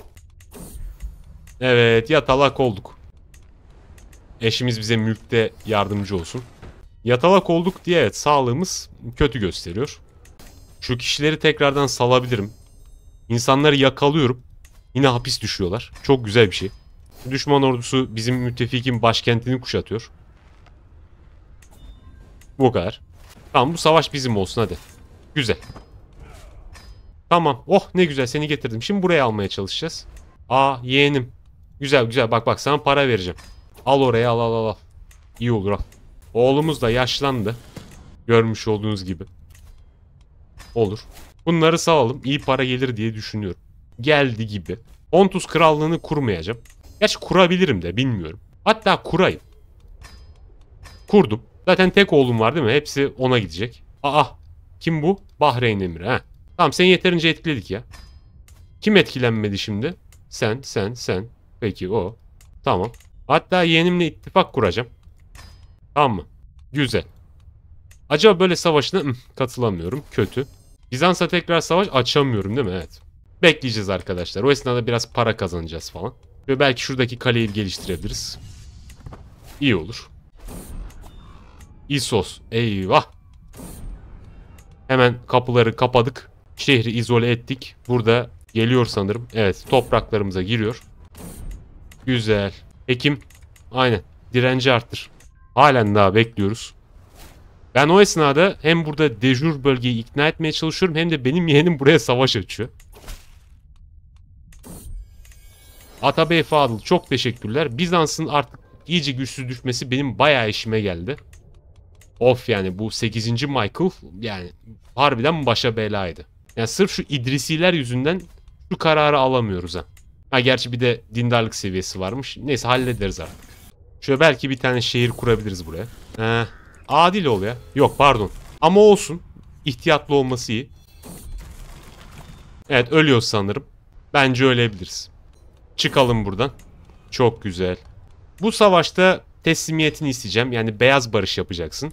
Speaker 1: Evet yatalak olduk. Eşimiz bize mülkte yardımcı olsun. Yatalak olduk diye evet sağlığımız kötü gösteriyor. Şu kişileri tekrardan salabilirim. İnsanları yakalıyorum. Yine hapis düşüyorlar. Çok güzel bir şey. Düşman ordusu bizim müttefikin başkentini kuşatıyor. Bu kadar. Tamam bu savaş bizim olsun hadi. Güzel. Tamam. Oh ne güzel seni getirdim. Şimdi buraya almaya çalışacağız. Aa yeğenim. Güzel güzel bak bak sana para vereceğim. Al oraya al al al. İyi olur al. Oğlumuz da yaşlandı. Görmüş olduğunuz gibi. Olur. Bunları salalım. İyi para gelir diye düşünüyorum. Geldi gibi. Pontus krallığını kurmayacağım. Geç kurabilirim de bilmiyorum. Hatta kurayım. Kurdum. Zaten tek oğlum var değil mi? Hepsi ona gidecek. Aa kim bu? Bahreyn emiri ha. Tamam seni yeterince etkiledik ya. Kim etkilenmedi şimdi? Sen, sen, sen. Peki o. Tamam. Hatta yeğenimle ittifak kuracağım. Tamam mı? Güzel. Acaba böyle savaşına katılamıyorum. Kötü. Bizans'a tekrar savaş açamıyorum değil mi? Evet. Bekleyeceğiz arkadaşlar. O esnada biraz para kazanacağız falan. Ve belki şuradaki kaleyi geliştirebiliriz. İyi olur. İsos. Eyvah. Hemen kapıları kapadık. Şehri izole ettik. Burada geliyor sanırım. Evet topraklarımıza giriyor. Güzel. Ekim. Aynen. Direnci arttır. Halen daha bekliyoruz. Ben o esnada hem burada dejur bölgeyi ikna etmeye çalışıyorum hem de benim yeğenim buraya savaş açıyor. Atabey Fadıl çok teşekkürler. Bizans'ın artık iyice güçsüz düşmesi benim bayağı işime geldi. Of yani bu 8. Michael yani harbiden başa belaydı. Yani sırf şu İdrisiler yüzünden şu kararı alamıyoruz ha. Ha gerçi bir de dindarlık seviyesi varmış. Neyse hallederiz artık. Şöyle belki bir tane şehir kurabiliriz buraya. Ee, adil ol ya. Yok pardon. Ama olsun. İhtiyatlı olması iyi. Evet ölüyor sanırım. Bence ölebiliriz. Çıkalım buradan. Çok güzel. Bu savaşta teslimiyetini isteyeceğim. Yani beyaz barış yapacaksın.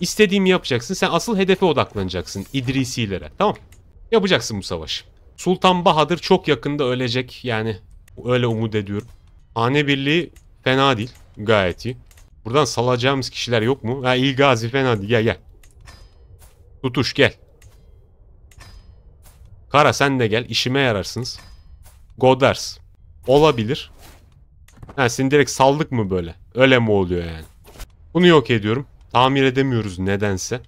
Speaker 1: İstediğimi yapacaksın. Sen asıl hedefe odaklanacaksın. İdrisilere. Tamam. Yapacaksın bu savaşı. Sultan Bahadır çok yakında ölecek. Yani öyle umut ediyorum. Hane birliği fena değil. Gayet iyi. Buradan salacağımız kişiler yok mu? Ha iyi fena değil. Gel gel. Tutuş gel. Kara sen de gel. İşime yararsınız. Goders. Olabilir. Ha seni direkt saldık mı böyle? Öyle mi oluyor yani? Bunu yok ediyorum. Tamir edemiyoruz nedense.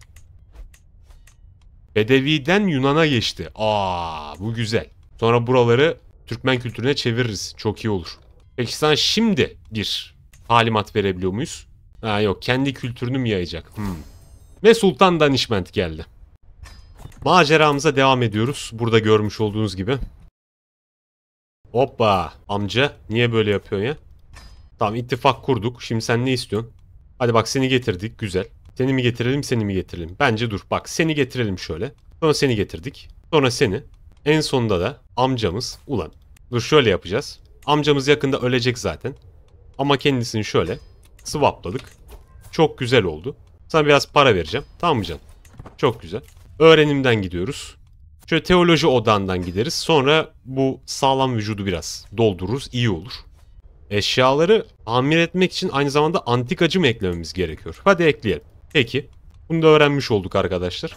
Speaker 1: Bedevi'den Yunan'a geçti. Aa bu güzel. Sonra buraları Türkmen kültürüne çeviririz. Çok iyi olur. Peki sana şimdi bir talimat verebiliyor muyuz? Ha yok kendi kültürünü mü yayacak? Hmm. Ve Sultan Danişment geldi. Maceramıza devam ediyoruz. Burada görmüş olduğunuz gibi. Hoppa amca niye böyle yapıyorsun ya? Tamam ittifak kurduk. Şimdi sen ne istiyorsun? Hadi bak seni getirdik. Güzel. Seni mi getirelim seni mi getirelim? Bence dur bak seni getirelim şöyle. Sonra seni getirdik. Sonra seni. En sonunda da amcamız. Ulan dur şöyle yapacağız. Amcamız yakında ölecek zaten. Ama kendisini şöyle swapladık. Çok güzel oldu. Sana biraz para vereceğim. Tamam mı canım? Çok güzel. Öğrenimden gidiyoruz. Şöyle teoloji odandan gideriz. Sonra bu sağlam vücudu biraz doldururuz. İyi olur. Eşyaları amir etmek için aynı zamanda antikacı mı eklememiz gerekiyor? Hadi ekleyelim. Peki. Bunu da öğrenmiş olduk arkadaşlar.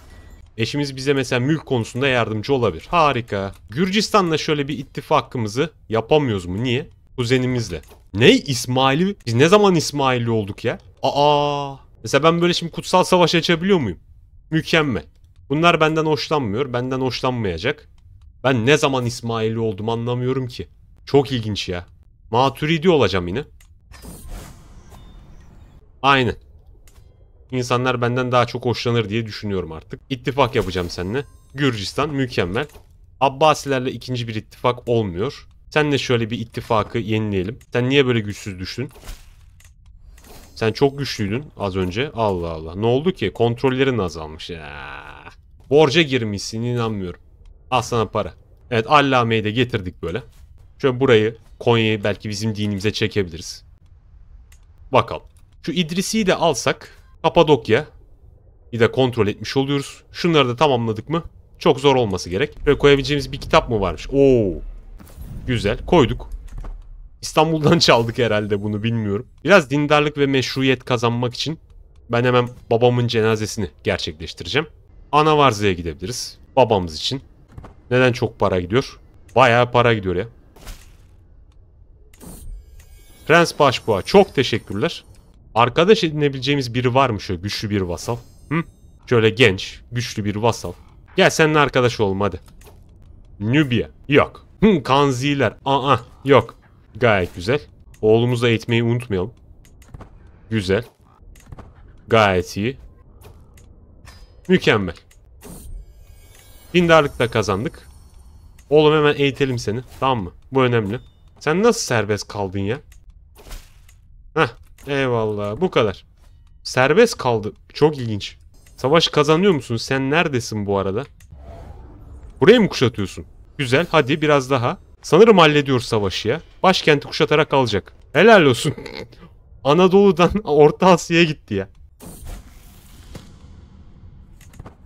Speaker 1: Eşimiz bize mesela mülk konusunda yardımcı olabilir. Harika. Gürcistan'la şöyle bir ittifakımızı yapamıyoruz mu? Niye? Kuzenimizle. Ne İsmail'i? Biz ne zaman İsmail'li olduk ya? Aa. Mesela ben böyle şimdi kutsal savaş açabiliyor muyum? Mükemmel. Bunlar benden hoşlanmıyor. Benden hoşlanmayacak. Ben ne zaman İsmailli oldum anlamıyorum ki. Çok ilginç ya. Maturidi olacağım yine. Aynı. İnsanlar benden daha çok hoşlanır diye düşünüyorum artık. İttifak yapacağım seninle. Gürcistan mükemmel. Abbasilerle ikinci bir ittifak olmuyor. Sen de şöyle bir ittifakı yenileyelim. Sen niye böyle güçsüz düştün? Sen çok güçlüydün az önce. Allah Allah. Ne oldu ki? Kontrollerin azalmış. Borca girmişsin inanmıyorum. Al sana para. Evet Allame'yi de getirdik böyle. Şöyle burayı Konya'yı belki bizim dinimize çekebiliriz. Bakalım. Şu İdrisi de alsak Kapadokya bir de kontrol etmiş oluyoruz. Şunları da tamamladık mı? Çok zor olması gerek. Böyle koyabileceğimiz bir kitap mı varmış? Oo. Güzel. Koyduk. İstanbul'dan çaldık herhalde bunu bilmiyorum. Biraz dindarlık ve meşruiyet kazanmak için ben hemen babamın cenazesini gerçekleştireceğim. Ana varzaya gidebiliriz. Babamız için. Neden çok para gidiyor? Bayağı para gidiyor ya. Prens Başbuğa çok teşekkürler. Arkadaş edinebileceğimiz biri var mı şöyle güçlü bir vasal? Hı? Şöyle genç, güçlü bir vasal. Gel seninle arkadaş olalım hadi. Nubia. Yok. Hı, kanziler. Aa yok. Gayet güzel. Oğlumuzu eğitmeyi unutmayalım. Güzel. Gayet iyi. Mükemmel. Dindarlıkla kazandık. Oğlum hemen eğitelim seni. Tamam mı? Bu önemli. Sen nasıl serbest kaldın ya? Heh, eyvallah bu kadar. Serbest kaldı. Çok ilginç. Savaş kazanıyor musun? Sen neredesin bu arada? Burayı mı kuşatıyorsun? Güzel hadi biraz daha. Sanırım hallediyor savaşı ya. Başkenti kuşatarak alacak. Helal olsun. Anadolu'dan Orta Asya'ya gitti ya.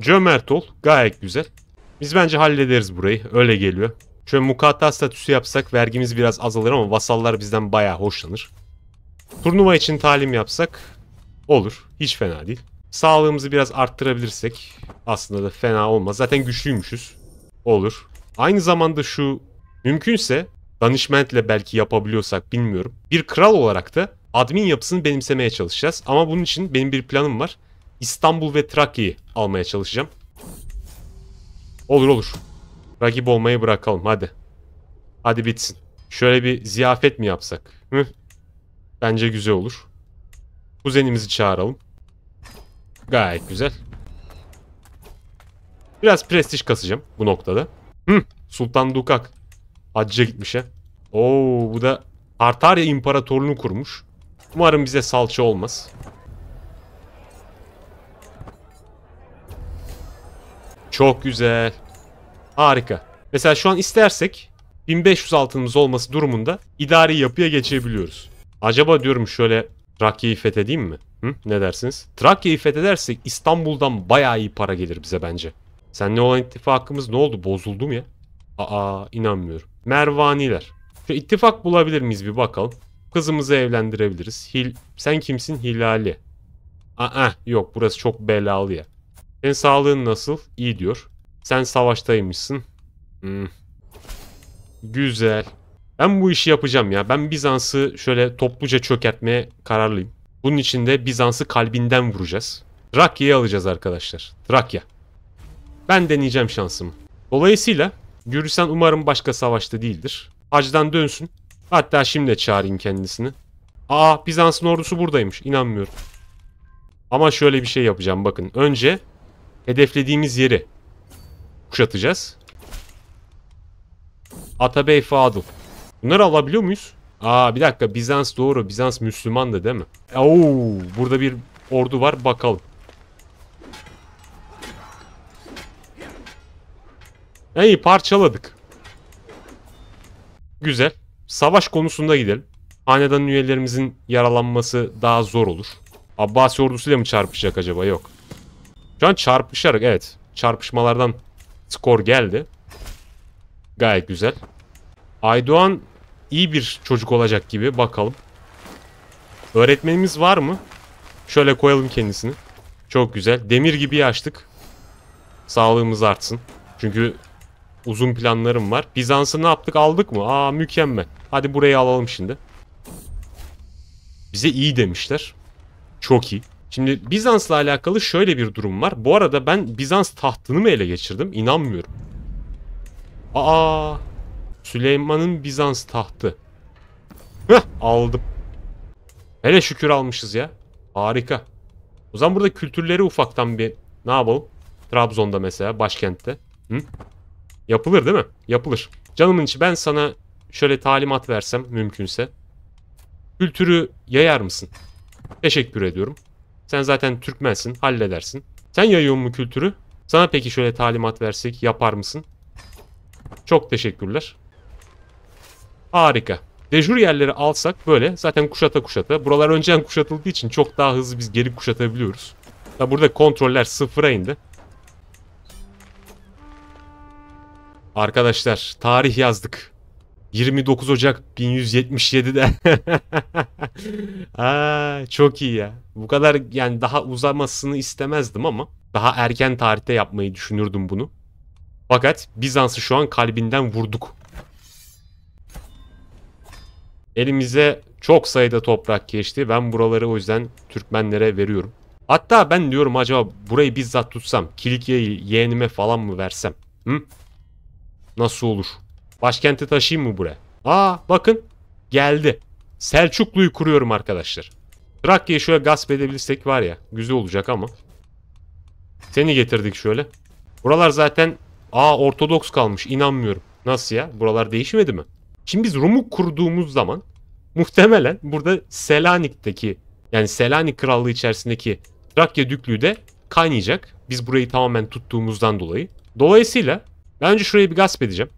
Speaker 1: Cömert ol. Gayet güzel. Biz bence hallederiz burayı. Öyle geliyor. Şöyle mukatta statüsü yapsak vergimiz biraz azalır ama vasallar bizden bayağı hoşlanır. Turnuva için talim yapsak olur. Hiç fena değil. Sağlığımızı biraz arttırabilirsek aslında da fena olmaz. Zaten güçlüymüşüz. Olur. Aynı zamanda şu mümkünse danışmentle belki yapabiliyorsak bilmiyorum. Bir kral olarak da admin yapısını benimsemeye çalışacağız. Ama bunun için benim bir planım var. İstanbul ve Trakya'yı almaya çalışacağım. Olur olur. Rakip olmayı bırakalım hadi. Hadi bitsin. Şöyle bir ziyafet mi yapsak? Hı? Bence güzel olur. Kuzenimizi çağıralım. Gayet güzel. Biraz prestij kasacağım bu noktada. Hı, Sultan Dukak. Hacca gitmiş ha. Oo bu da Artaria İmparatorluğu kurmuş. Umarım bize salça olmaz. Çok güzel. Harika. Mesela şu an istersek 1500 altınımız olması durumunda idari yapıya geçebiliyoruz. Acaba diyorum şöyle Trakya'yı fethedeyim mi? Hı? Ne dersiniz? Trakya'yı fethedersek İstanbul'dan bayağı iyi para gelir bize bence. Sen ne olan ittifakımız ne oldu? Bozuldu mu ya? Aa inanmıyorum. Mervaniler. Şu ittifak bulabilir miyiz bir bakalım. Kızımızı evlendirebiliriz. Hil Sen kimsin? Hilali. Aa yok burası çok belalı ya. Senin sağlığın nasıl? İyi diyor. Sen savaştaymışsın. Hmm. Güzel. Ben bu işi yapacağım ya. Ben Bizans'ı şöyle topluca çökertmeye kararlıyım. Bunun için de Bizans'ı kalbinden vuracağız. Trakya'yı alacağız arkadaşlar. Trakya. Ben deneyeceğim şansımı. Dolayısıyla Gürcistan umarım başka savaşta değildir. Hacdan dönsün. Hatta şimdi çağırayım kendisini. Aa Bizans'ın ordusu buradaymış. İnanmıyorum. Ama şöyle bir şey yapacağım bakın. Önce hedeflediğimiz yeri kuşatacağız. Atabey Fadıl. Bunları alabiliyor muyuz? Aa bir dakika Bizans doğru. Bizans Müslümandı değil mi? Oo burada bir ordu var bakalım. İyi parçaladık. Güzel. Savaş konusunda gidelim. Hanedan üyelerimizin yaralanması daha zor olur. Abbasi ordusuyla mı çarpışacak acaba? Yok. Şu an çarpışarak evet. Çarpışmalardan skor geldi. Gayet güzel. Aydoğan iyi bir çocuk olacak gibi bakalım. Öğretmenimiz var mı? Şöyle koyalım kendisini. Çok güzel. Demir gibi açtık. Sağlığımız artsın. Çünkü uzun planlarım var. Bizans'ı ne yaptık aldık mı? Aa mükemmel. Hadi burayı alalım şimdi. Bize iyi demişler. Çok iyi. Şimdi Bizans'la alakalı şöyle bir durum var. Bu arada ben Bizans tahtını mı ele geçirdim? İnanmıyorum. Aa Süleyman'ın Bizans tahtı. Heh, aldım. Hele şükür almışız ya. Harika. O zaman burada kültürleri ufaktan bir ne yapalım? Trabzon'da mesela başkentte. Hı? Yapılır değil mi? Yapılır. Canımın içi ben sana şöyle talimat versem mümkünse. Kültürü yayar mısın? Teşekkür ediyorum. Sen zaten Türkmensin, halledersin. Sen yayıyor mu kültürü? Sana peki şöyle talimat versek yapar mısın? Çok teşekkürler. Harika. Dejur yerleri alsak böyle zaten kuşata kuşata. Buralar önceden kuşatıldığı için çok daha hızlı biz geri kuşatabiliyoruz. Da burada kontroller sıfıra indi. Arkadaşlar tarih yazdık. 29 Ocak 1177'de. Aa, çok iyi ya. Bu kadar yani daha uzamasını istemezdim ama daha erken tarihte yapmayı düşünürdüm bunu. Fakat Bizans'ı şu an kalbinden vurduk. Elimize çok sayıda toprak geçti. Ben buraları o yüzden Türkmenlere veriyorum. Hatta ben diyorum acaba burayı bizzat tutsam. Kilikya'yı yeğenime falan mı versem? Hı? Nasıl olur? Başkenti taşıyayım mı buraya? Aa bakın geldi. Selçuklu'yu kuruyorum arkadaşlar. Trakya'yı şöyle gasp edebilirsek var ya güzel olacak ama. Seni getirdik şöyle. Buralar zaten aa Ortodoks kalmış inanmıyorum. Nasıl ya? Buralar değişmedi mi? Şimdi biz Rum'u kurduğumuz zaman muhtemelen burada Selanik'teki yani Selanik Krallığı içerisindeki Trakya Düklüğü de kaynayacak. Biz burayı tamamen tuttuğumuzdan dolayı. Dolayısıyla ben önce şurayı bir gasp edeceğim.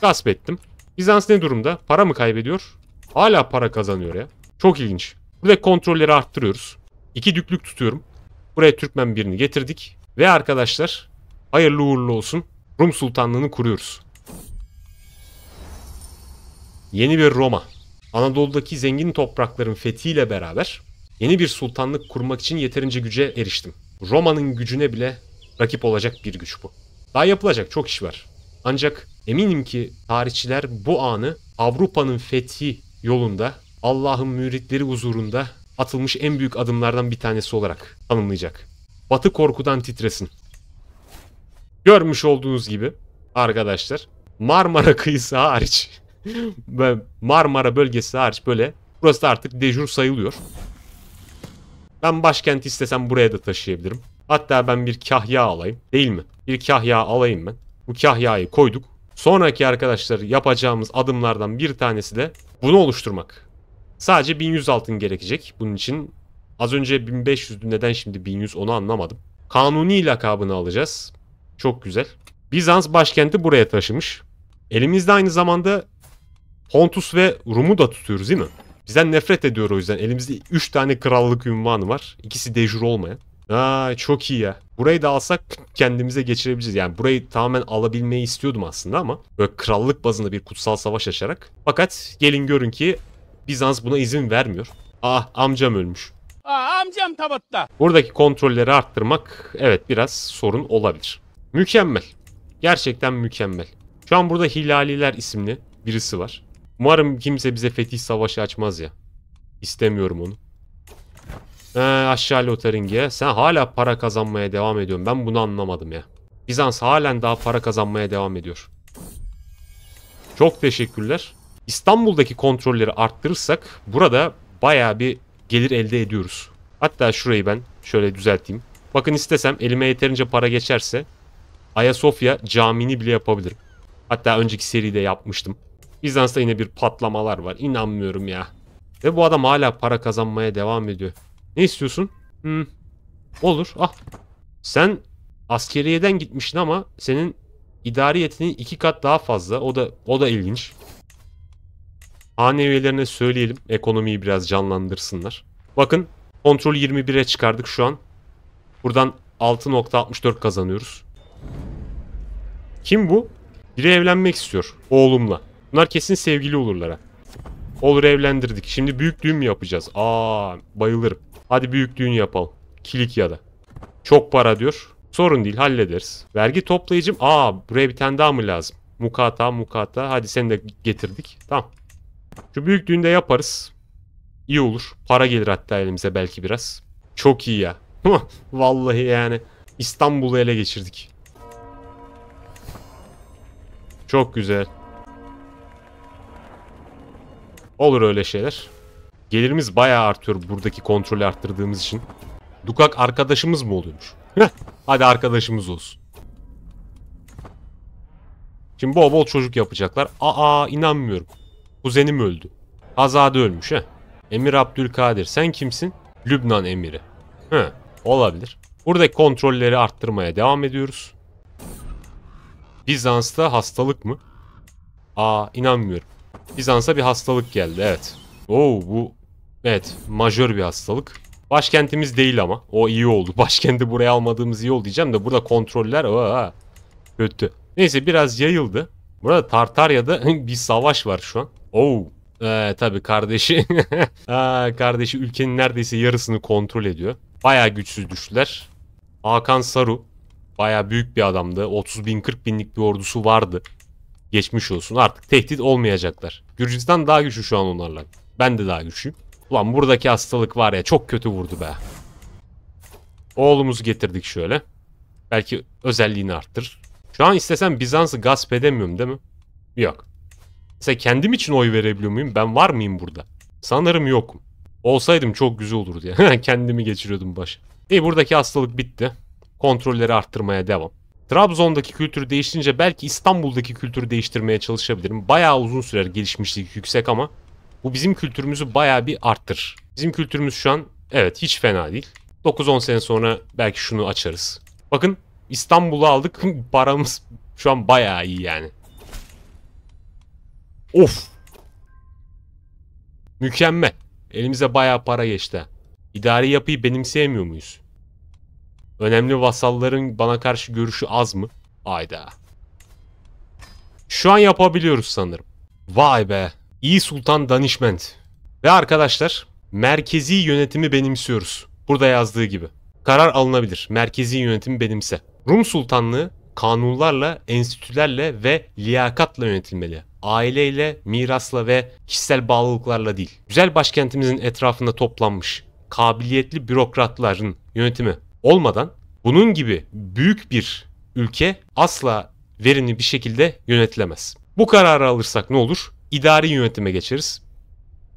Speaker 1: Gasp ettim. Bizans ne durumda? Para mı kaybediyor? Hala para kazanıyor ya. Çok ilginç. Burada kontrolleri arttırıyoruz. İki düklük tutuyorum. Buraya Türkmen birini getirdik. Ve arkadaşlar hayırlı uğurlu olsun. Rum Sultanlığı'nı kuruyoruz yeni bir Roma, Anadolu'daki zengin toprakların fethiyle beraber yeni bir sultanlık kurmak için yeterince güce eriştim. Roma'nın gücüne bile rakip olacak bir güç bu. Daha yapılacak çok iş var. Ancak eminim ki tarihçiler bu anı Avrupa'nın fethi yolunda Allah'ın müritleri huzurunda atılmış en büyük adımlardan bir tanesi olarak tanımlayacak. Batı korkudan titresin. Görmüş olduğunuz gibi arkadaşlar Marmara kıyısı hariç Marmara bölgesi hariç böyle. Burası da artık dejur sayılıyor. Ben başkenti istesem buraya da taşıyabilirim. Hatta ben bir kahya alayım. Değil mi? Bir kahya alayım ben. Bu kahyayı koyduk. Sonraki arkadaşlar yapacağımız adımlardan bir tanesi de bunu oluşturmak. Sadece 1100 altın gerekecek. Bunun için az önce 1500'dü neden şimdi 1100 onu anlamadım. Kanuni lakabını alacağız. Çok güzel. Bizans başkenti buraya taşımış. Elimizde aynı zamanda Pontus ve Rum'u da tutuyoruz değil mi? Bizden nefret ediyor o yüzden. Elimizde 3 tane krallık ünvanı var. İkisi dejur olmayan. Aa çok iyi ya. Burayı da alsak kendimize geçirebileceğiz. Yani burayı tamamen alabilmeyi istiyordum aslında ama böyle krallık bazında bir kutsal savaş açarak. Fakat gelin görün ki Bizans buna izin vermiyor. Ah amcam ölmüş. Aa, amcam tabutta. Buradaki kontrolleri arttırmak evet biraz sorun olabilir. Mükemmel. Gerçekten mükemmel. Şu an burada Hilaliler isimli birisi var. Umarım kimse bize fetih savaşı açmaz ya. İstemiyorum onu. Ee, aşağı loteringeye. Sen hala para kazanmaya devam ediyorsun. Ben bunu anlamadım ya. Bizans halen daha para kazanmaya devam ediyor. Çok teşekkürler. İstanbul'daki kontrolleri arttırırsak burada baya bir gelir elde ediyoruz. Hatta şurayı ben şöyle düzelteyim. Bakın istesem elime yeterince para geçerse Ayasofya camini bile yapabilirim. Hatta önceki seride yapmıştım. Bizans'ta yine bir patlamalar var. İnanmıyorum ya. Ve bu adam hala para kazanmaya devam ediyor. Ne istiyorsun? Hmm. Olur. Ah. Sen askeriyeden gitmişsin ama senin idari yetinin iki kat daha fazla. O da o da ilginç. Hane üyelerine söyleyelim. Ekonomiyi biraz canlandırsınlar. Bakın kontrol 21'e çıkardık şu an. Buradan 6.64 kazanıyoruz. Kim bu? Biri evlenmek istiyor oğlumla. Bunlar kesin sevgili olurlar ha. Olur evlendirdik. Şimdi büyük düğün mü yapacağız? Aa bayılırım. Hadi büyük düğün yapalım. Kilik ya da. Çok para diyor. Sorun değil hallederiz. Vergi toplayıcım. Aa buraya bir tane daha mı lazım? Mukata mukata. Hadi seni de getirdik. Tamam. Şu büyük düğünde yaparız. İyi olur. Para gelir hatta elimize belki biraz. Çok iyi ya. Vallahi yani. İstanbul'u ele geçirdik. Çok güzel. Olur öyle şeyler. Gelirimiz bayağı artıyor buradaki kontrolü arttırdığımız için. Dukak arkadaşımız mı oluyormuş? Hadi arkadaşımız olsun. Şimdi bol bol çocuk yapacaklar. Aa inanmıyorum. Kuzenim öldü. Azade ölmüş he. Emir Abdülkadir sen kimsin? Lübnan emiri. He olabilir. Burada kontrolleri arttırmaya devam ediyoruz. Bizans'ta hastalık mı? Aa inanmıyorum. Bizans'a bir hastalık geldi evet. Oo bu evet majör bir hastalık. Başkentimiz değil ama. O iyi oldu. Başkenti buraya almadığımız iyi oldu diyeceğim de burada kontroller aa, kötü. Neyse biraz yayıldı. Burada Tartarya'da bir savaş var şu an. Oo. Ee, tabii kardeşi. Aa, e, kardeşi ülkenin neredeyse yarısını kontrol ediyor. Baya güçsüz düştüler. Hakan Saru. Baya büyük bir adamdı. 30 bin 40 binlik bir ordusu vardı. Geçmiş olsun artık tehdit olmayacaklar. Gürcistan daha güçlü şu an onlarla. Ben de daha güçlüyüm. Ulan buradaki hastalık var ya çok kötü vurdu be. Oğlumuzu getirdik şöyle. Belki özelliğini arttır. Şu an istesem Bizans'ı gasp edemiyorum değil mi? Yok. Mesela kendim için oy verebiliyor muyum? Ben var mıyım burada? Sanırım yokum. Olsaydım çok güzel olurdu ya. Kendimi geçiriyordum başa. İyi buradaki hastalık bitti. Kontrolleri arttırmaya devam. Trabzon'daki kültürü değiştirince belki İstanbul'daki kültürü değiştirmeye çalışabilirim. Bayağı uzun sürer gelişmişlik yüksek ama bu bizim kültürümüzü bayağı bir arttır. Bizim kültürümüz şu an evet hiç fena değil. 9-10 sene sonra belki şunu açarız. Bakın İstanbul'u aldık. Paramız şu an bayağı iyi yani. Of. Mükemmel. Elimize bayağı para geçti. İdari yapıyı benimseyemiyor muyuz? Önemli vasalların bana karşı görüşü az mı? Ayda. Şu an yapabiliyoruz sanırım. Vay be. İyi Sultan Danişment. Ve arkadaşlar merkezi yönetimi benimsiyoruz. Burada yazdığı gibi. Karar alınabilir. Merkezi yönetimi benimse. Rum Sultanlığı kanunlarla, enstitülerle ve liyakatla yönetilmeli. Aileyle, mirasla ve kişisel bağlılıklarla değil. Güzel başkentimizin etrafında toplanmış kabiliyetli bürokratların yönetimi olmadan bunun gibi büyük bir ülke asla verimli bir şekilde yönetilemez. Bu kararı alırsak ne olur? İdari yönetime geçeriz.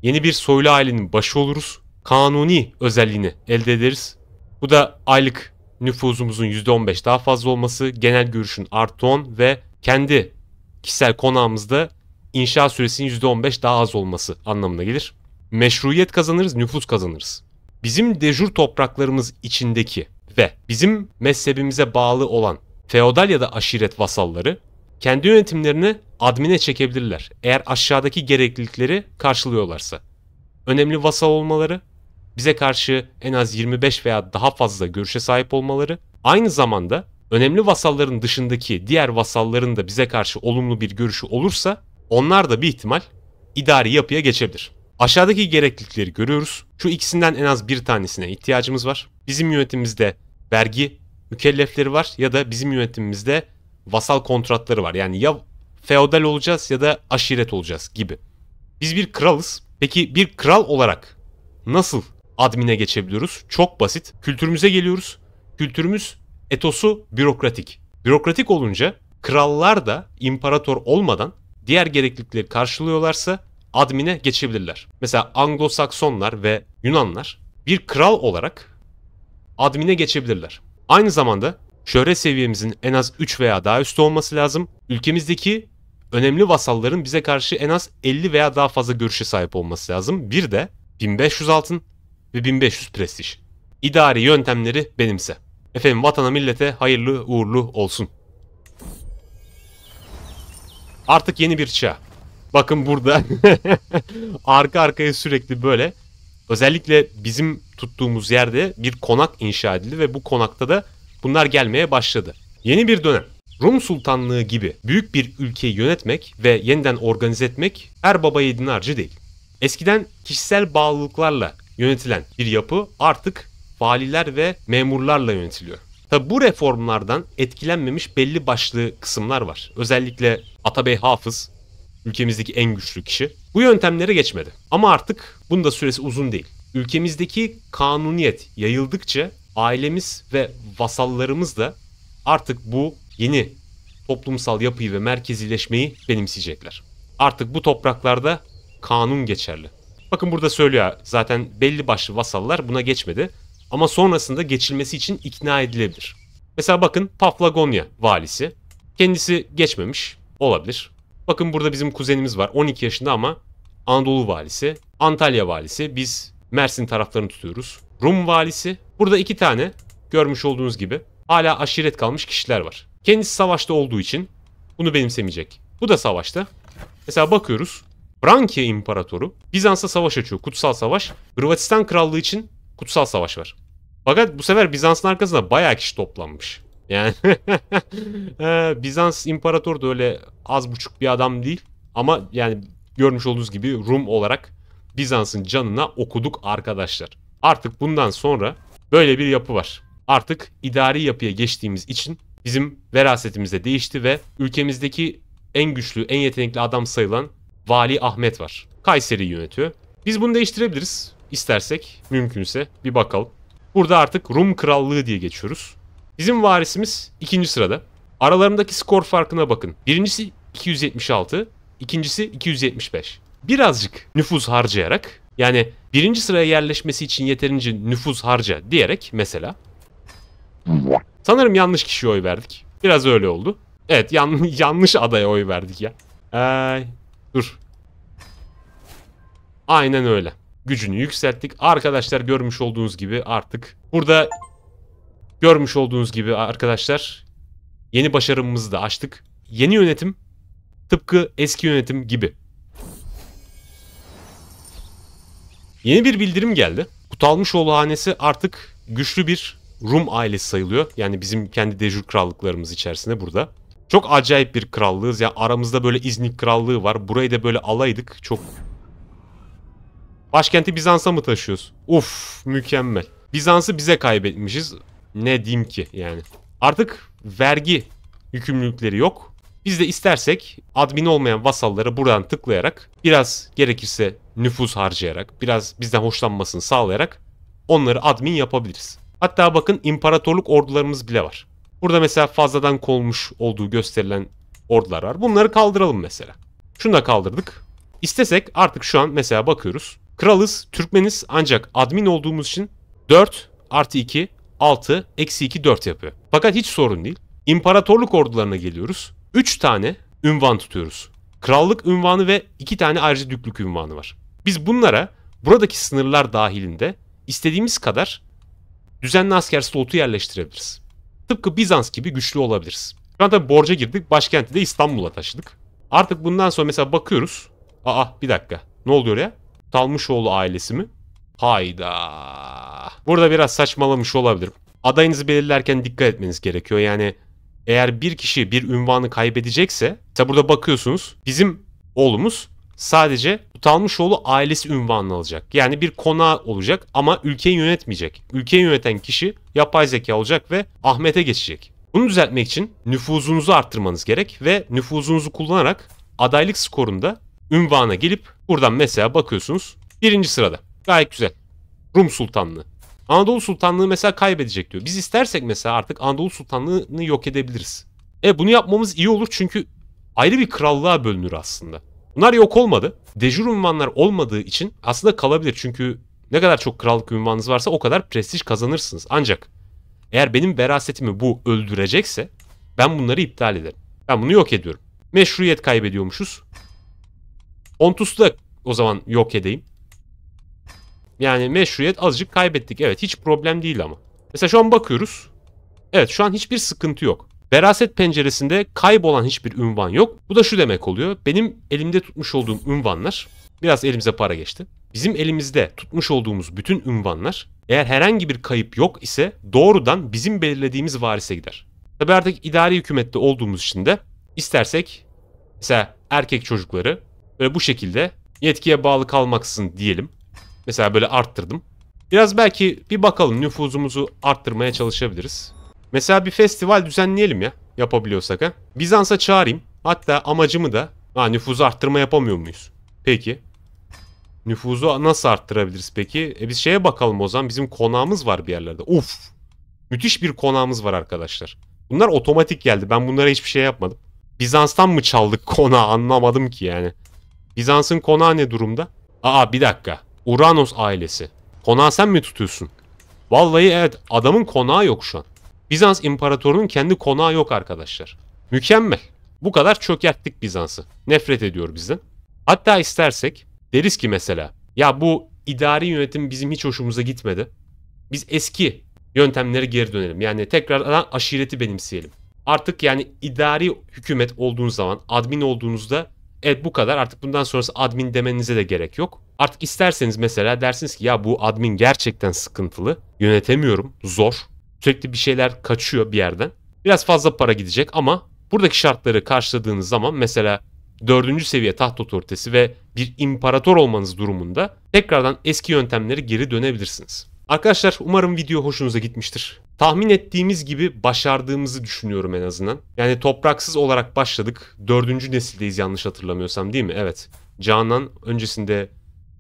Speaker 1: Yeni bir soylu ailenin başı oluruz. Kanuni özelliğini elde ederiz. Bu da aylık nüfuzumuzun %15 daha fazla olması, genel görüşün artı 10 ve kendi kişisel konağımızda inşa süresinin %15 daha az olması anlamına gelir. Meşruiyet kazanırız, nüfus kazanırız. Bizim dejur topraklarımız içindeki ve bizim mezhebimize bağlı olan feodal ya da aşiret vasalları kendi yönetimlerini admine çekebilirler eğer aşağıdaki gereklilikleri karşılıyorlarsa. Önemli vasal olmaları, bize karşı en az 25 veya daha fazla görüşe sahip olmaları, aynı zamanda önemli vasalların dışındaki diğer vasalların da bize karşı olumlu bir görüşü olursa onlar da bir ihtimal idari yapıya geçebilir. Aşağıdaki gereklilikleri görüyoruz. Şu ikisinden en az bir tanesine ihtiyacımız var. Bizim yönetimimizde vergi mükellefleri var ya da bizim yönetimimizde vasal kontratları var. Yani ya feodal olacağız ya da aşiret olacağız gibi. Biz bir kralız. Peki bir kral olarak nasıl admine geçebiliyoruz? Çok basit. Kültürümüze geliyoruz. Kültürümüz etosu bürokratik. Bürokratik olunca krallar da imparator olmadan diğer gereklilikleri karşılıyorlarsa admine geçebilirler. Mesela Anglo-Saksonlar ve Yunanlar bir kral olarak admine geçebilirler. Aynı zamanda şöhret seviyemizin en az 3 veya daha üstü olması lazım. Ülkemizdeki önemli vasalların bize karşı en az 50 veya daha fazla görüşe sahip olması lazım. Bir de 1500 altın ve 1500 prestij. İdari yöntemleri benimse. Efendim vatana millete hayırlı uğurlu olsun. Artık yeni bir çağ. Bakın burada arka arkaya sürekli böyle Özellikle bizim tuttuğumuz yerde bir konak inşa edildi ve bu konakta da bunlar gelmeye başladı. Yeni bir dönem. Rum Sultanlığı gibi büyük bir ülkeyi yönetmek ve yeniden organize etmek her baba yiğidin harcı değil. Eskiden kişisel bağlılıklarla yönetilen bir yapı artık valiler ve memurlarla yönetiliyor. Tabi bu reformlardan etkilenmemiş belli başlı kısımlar var. Özellikle Atabey Hafız, ülkemizdeki en güçlü kişi. Bu yöntemlere geçmedi. Ama artık bunun da süresi uzun değil. Ülkemizdeki kanuniyet yayıldıkça ailemiz ve vasallarımız da artık bu yeni toplumsal yapıyı ve merkezileşmeyi benimseyecekler. Artık bu topraklarda kanun geçerli. Bakın burada söylüyor zaten belli başlı vasallar buna geçmedi ama sonrasında geçilmesi için ikna edilebilir. Mesela bakın Paflagonya valisi. Kendisi geçmemiş olabilir. Bakın burada bizim kuzenimiz var 12 yaşında ama Anadolu valisi. Antalya valisi. Biz Mersin taraflarını tutuyoruz. Rum valisi. Burada iki tane görmüş olduğunuz gibi hala aşiret kalmış kişiler var. Kendisi savaşta olduğu için bunu benimsemeyecek. Bu da savaşta. Mesela bakıyoruz. Frankya İmparatoru Bizans'a savaş açıyor. Kutsal savaş. Hırvatistan Krallığı için kutsal savaş var. Fakat bu sefer Bizans'ın arkasında bayağı kişi toplanmış. Yani ee, Bizans İmparatoru da öyle az buçuk bir adam değil. Ama yani görmüş olduğunuz gibi Rum olarak Bizans'ın canına okuduk arkadaşlar. Artık bundan sonra böyle bir yapı var. Artık idari yapıya geçtiğimiz için bizim verasetimiz de değişti ve ülkemizdeki en güçlü, en yetenekli adam sayılan Vali Ahmet var. Kayseri yönetiyor. Biz bunu değiştirebiliriz istersek, mümkünse bir bakalım. Burada artık Rum Krallığı diye geçiyoruz. Bizim varisimiz ikinci sırada. Aralarındaki skor farkına bakın. Birincisi 276, ikincisi 275 birazcık nüfuz harcayarak yani birinci sıraya yerleşmesi için yeterince nüfuz harca diyerek mesela. Sanırım yanlış kişiye oy verdik. Biraz öyle oldu. Evet yan, yanlış adaya oy verdik ya. Ee, dur. Aynen öyle. Gücünü yükselttik. Arkadaşlar görmüş olduğunuz gibi artık burada görmüş olduğunuz gibi arkadaşlar yeni başarımızı da açtık. Yeni yönetim tıpkı eski yönetim gibi Yeni bir bildirim geldi. Kutalmışoğlu hanesi artık güçlü bir Rum ailesi sayılıyor. Yani bizim kendi dejur krallıklarımız içerisinde burada. Çok acayip bir krallığız. Ya yani aramızda böyle İznik krallığı var. Burayı da böyle alaydık. Çok Başkenti Bizans'a mı taşıyoruz? Uf mükemmel. Bizans'ı bize kaybetmişiz. Ne diyeyim ki yani. Artık vergi yükümlülükleri yok. Biz de istersek admin olmayan vasallara buradan tıklayarak biraz gerekirse nüfus harcayarak biraz bizden hoşlanmasını sağlayarak onları admin yapabiliriz. Hatta bakın imparatorluk ordularımız bile var. Burada mesela fazladan konmuş olduğu gösterilen ordular var. Bunları kaldıralım mesela. Şunu da kaldırdık. İstesek artık şu an mesela bakıyoruz. Kralız, Türkmeniz ancak admin olduğumuz için 4 artı 2, 6, eksi 2, 4 yapıyor. Fakat hiç sorun değil. İmparatorluk ordularına geliyoruz. 3 tane ünvan tutuyoruz. Krallık ünvanı ve 2 tane ayrıca düklük ünvanı var. Biz bunlara buradaki sınırlar dahilinde istediğimiz kadar düzenli asker slotu yerleştirebiliriz. Tıpkı Bizans gibi güçlü olabiliriz. Şu an tabii borca girdik. Başkenti de İstanbul'a taşıdık. Artık bundan sonra mesela bakıyoruz. Aa bir dakika. Ne oluyor ya? Talmışoğlu ailesi mi? Hayda. Burada biraz saçmalamış olabilirim. Adayınızı belirlerken dikkat etmeniz gerekiyor. Yani eğer bir kişi bir ünvanı kaybedecekse tabi burada bakıyorsunuz bizim oğlumuz sadece Utanmışoğlu ailesi ünvanını alacak. Yani bir konağı olacak ama ülkeyi yönetmeyecek. Ülkeyi yöneten kişi yapay zeka olacak ve Ahmet'e geçecek. Bunu düzeltmek için nüfuzunuzu arttırmanız gerek ve nüfuzunuzu kullanarak adaylık skorunda ünvana gelip buradan mesela bakıyorsunuz birinci sırada. Gayet güzel. Rum Sultanlığı. Anadolu Sultanlığı mesela kaybedecek diyor. Biz istersek mesela artık Anadolu Sultanlığı'nı yok edebiliriz. E bunu yapmamız iyi olur çünkü ayrı bir krallığa bölünür aslında. Bunlar yok olmadı. Dejur ünvanlar olmadığı için aslında kalabilir. Çünkü ne kadar çok krallık ünvanınız varsa o kadar prestij kazanırsınız. Ancak eğer benim verasetimi bu öldürecekse ben bunları iptal ederim. Ben bunu yok ediyorum. Meşruiyet kaybediyormuşuz. Pontus'u da o zaman yok edeyim. Yani meşruiyet azıcık kaybettik. Evet hiç problem değil ama. Mesela şu an bakıyoruz. Evet şu an hiçbir sıkıntı yok. Veraset penceresinde kaybolan hiçbir ünvan yok. Bu da şu demek oluyor. Benim elimde tutmuş olduğum ünvanlar biraz elimize para geçti. Bizim elimizde tutmuş olduğumuz bütün ünvanlar eğer herhangi bir kayıp yok ise doğrudan bizim belirlediğimiz varise gider. Tabi artık idari hükümette olduğumuz için de istersek mesela erkek çocukları böyle bu şekilde yetkiye bağlı kalmaksızın diyelim. Mesela böyle arttırdım. Biraz belki bir bakalım nüfuzumuzu arttırmaya çalışabiliriz. Mesela bir festival düzenleyelim ya yapabiliyorsak ha. Bizans'a çağırayım. Hatta amacımı da ha, nüfuzu arttırma yapamıyor muyuz? Peki. Nüfuzu nasıl arttırabiliriz peki? E biz şeye bakalım o zaman bizim konağımız var bir yerlerde. Uf! Müthiş bir konağımız var arkadaşlar. Bunlar otomatik geldi. Ben bunlara hiçbir şey yapmadım. Bizans'tan mı çaldık konağı anlamadım ki yani. Bizans'ın konağı ne durumda? Aa bir dakika. Uranus ailesi. Konağı sen mi tutuyorsun? Vallahi evet adamın konağı yok şu an. Bizans imparatorunun kendi konağı yok arkadaşlar. Mükemmel. Bu kadar çökerttik Bizans'ı. Nefret ediyor bizden. Hatta istersek deriz ki mesela ya bu idari yönetim bizim hiç hoşumuza gitmedi. Biz eski yöntemlere geri dönelim. Yani tekrardan aşireti benimseyelim. Artık yani idari hükümet olduğunuz zaman, admin olduğunuzda Evet bu kadar artık bundan sonrası admin demenize de gerek yok. Artık isterseniz mesela dersiniz ki ya bu admin gerçekten sıkıntılı. Yönetemiyorum. Zor. Sürekli bir şeyler kaçıyor bir yerden. Biraz fazla para gidecek ama buradaki şartları karşıladığınız zaman mesela 4. seviye taht otoritesi ve bir imparator olmanız durumunda tekrardan eski yöntemleri geri dönebilirsiniz. Arkadaşlar umarım video hoşunuza gitmiştir. Tahmin ettiğimiz gibi başardığımızı düşünüyorum en azından. Yani topraksız olarak başladık. Dördüncü nesildeyiz yanlış hatırlamıyorsam değil mi? Evet. Canan öncesinde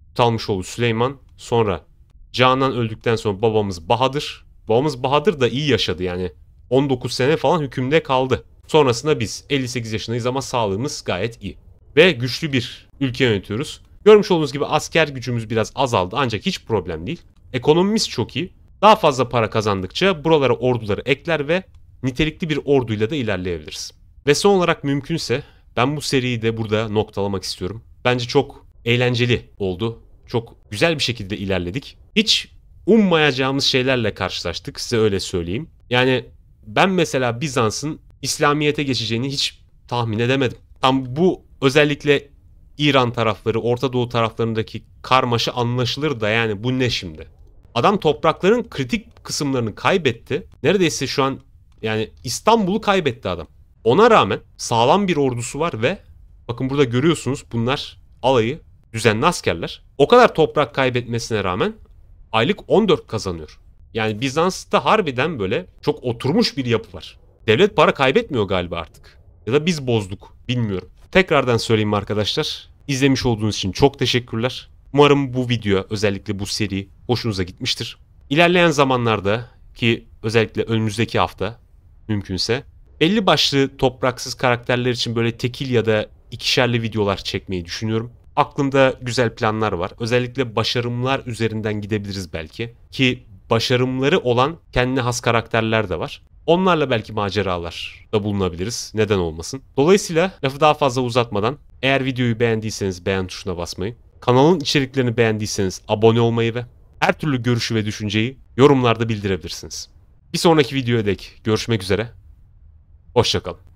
Speaker 1: tutalmış Talmışoğlu Süleyman. Sonra Canan öldükten sonra babamız Bahadır. Babamız Bahadır da iyi yaşadı yani. 19 sene falan hükümde kaldı. Sonrasında biz 58 yaşındayız ama sağlığımız gayet iyi. Ve güçlü bir ülke yönetiyoruz. Görmüş olduğunuz gibi asker gücümüz biraz azaldı ancak hiç problem değil. Ekonomimiz çok iyi. Daha fazla para kazandıkça buralara orduları ekler ve nitelikli bir orduyla da ilerleyebiliriz. Ve son olarak mümkünse ben bu seriyi de burada noktalamak istiyorum. Bence çok eğlenceli oldu. Çok güzel bir şekilde ilerledik. Hiç ummayacağımız şeylerle karşılaştık size öyle söyleyeyim. Yani ben mesela Bizans'ın İslamiyet'e geçeceğini hiç tahmin edemedim. Tam bu özellikle İran tarafları, Orta Doğu taraflarındaki karmaşa anlaşılır da yani bu ne şimdi? Adam toprakların kritik kısımlarını kaybetti. Neredeyse şu an yani İstanbul'u kaybetti adam. Ona rağmen sağlam bir ordusu var ve bakın burada görüyorsunuz bunlar alayı düzenli askerler. O kadar toprak kaybetmesine rağmen aylık 14 kazanıyor. Yani Bizans'ta harbiden böyle çok oturmuş bir yapı var. Devlet para kaybetmiyor galiba artık. Ya da biz bozduk bilmiyorum. Tekrardan söyleyeyim arkadaşlar. İzlemiş olduğunuz için çok teşekkürler. Umarım bu video özellikle bu seri hoşunuza gitmiştir. İlerleyen zamanlarda ki özellikle önümüzdeki hafta mümkünse belli başlı topraksız karakterler için böyle tekil ya da ikişerli videolar çekmeyi düşünüyorum. Aklımda güzel planlar var. Özellikle başarımlar üzerinden gidebiliriz belki. Ki başarımları olan kendine has karakterler de var. Onlarla belki maceralar da bulunabiliriz. Neden olmasın? Dolayısıyla lafı daha fazla uzatmadan eğer videoyu beğendiyseniz beğen tuşuna basmayı, Kanalın içeriklerini beğendiyseniz abone olmayı ve her türlü görüşü ve düşünceyi yorumlarda bildirebilirsiniz. Bir sonraki videoya dek görüşmek üzere. Hoşçakalın.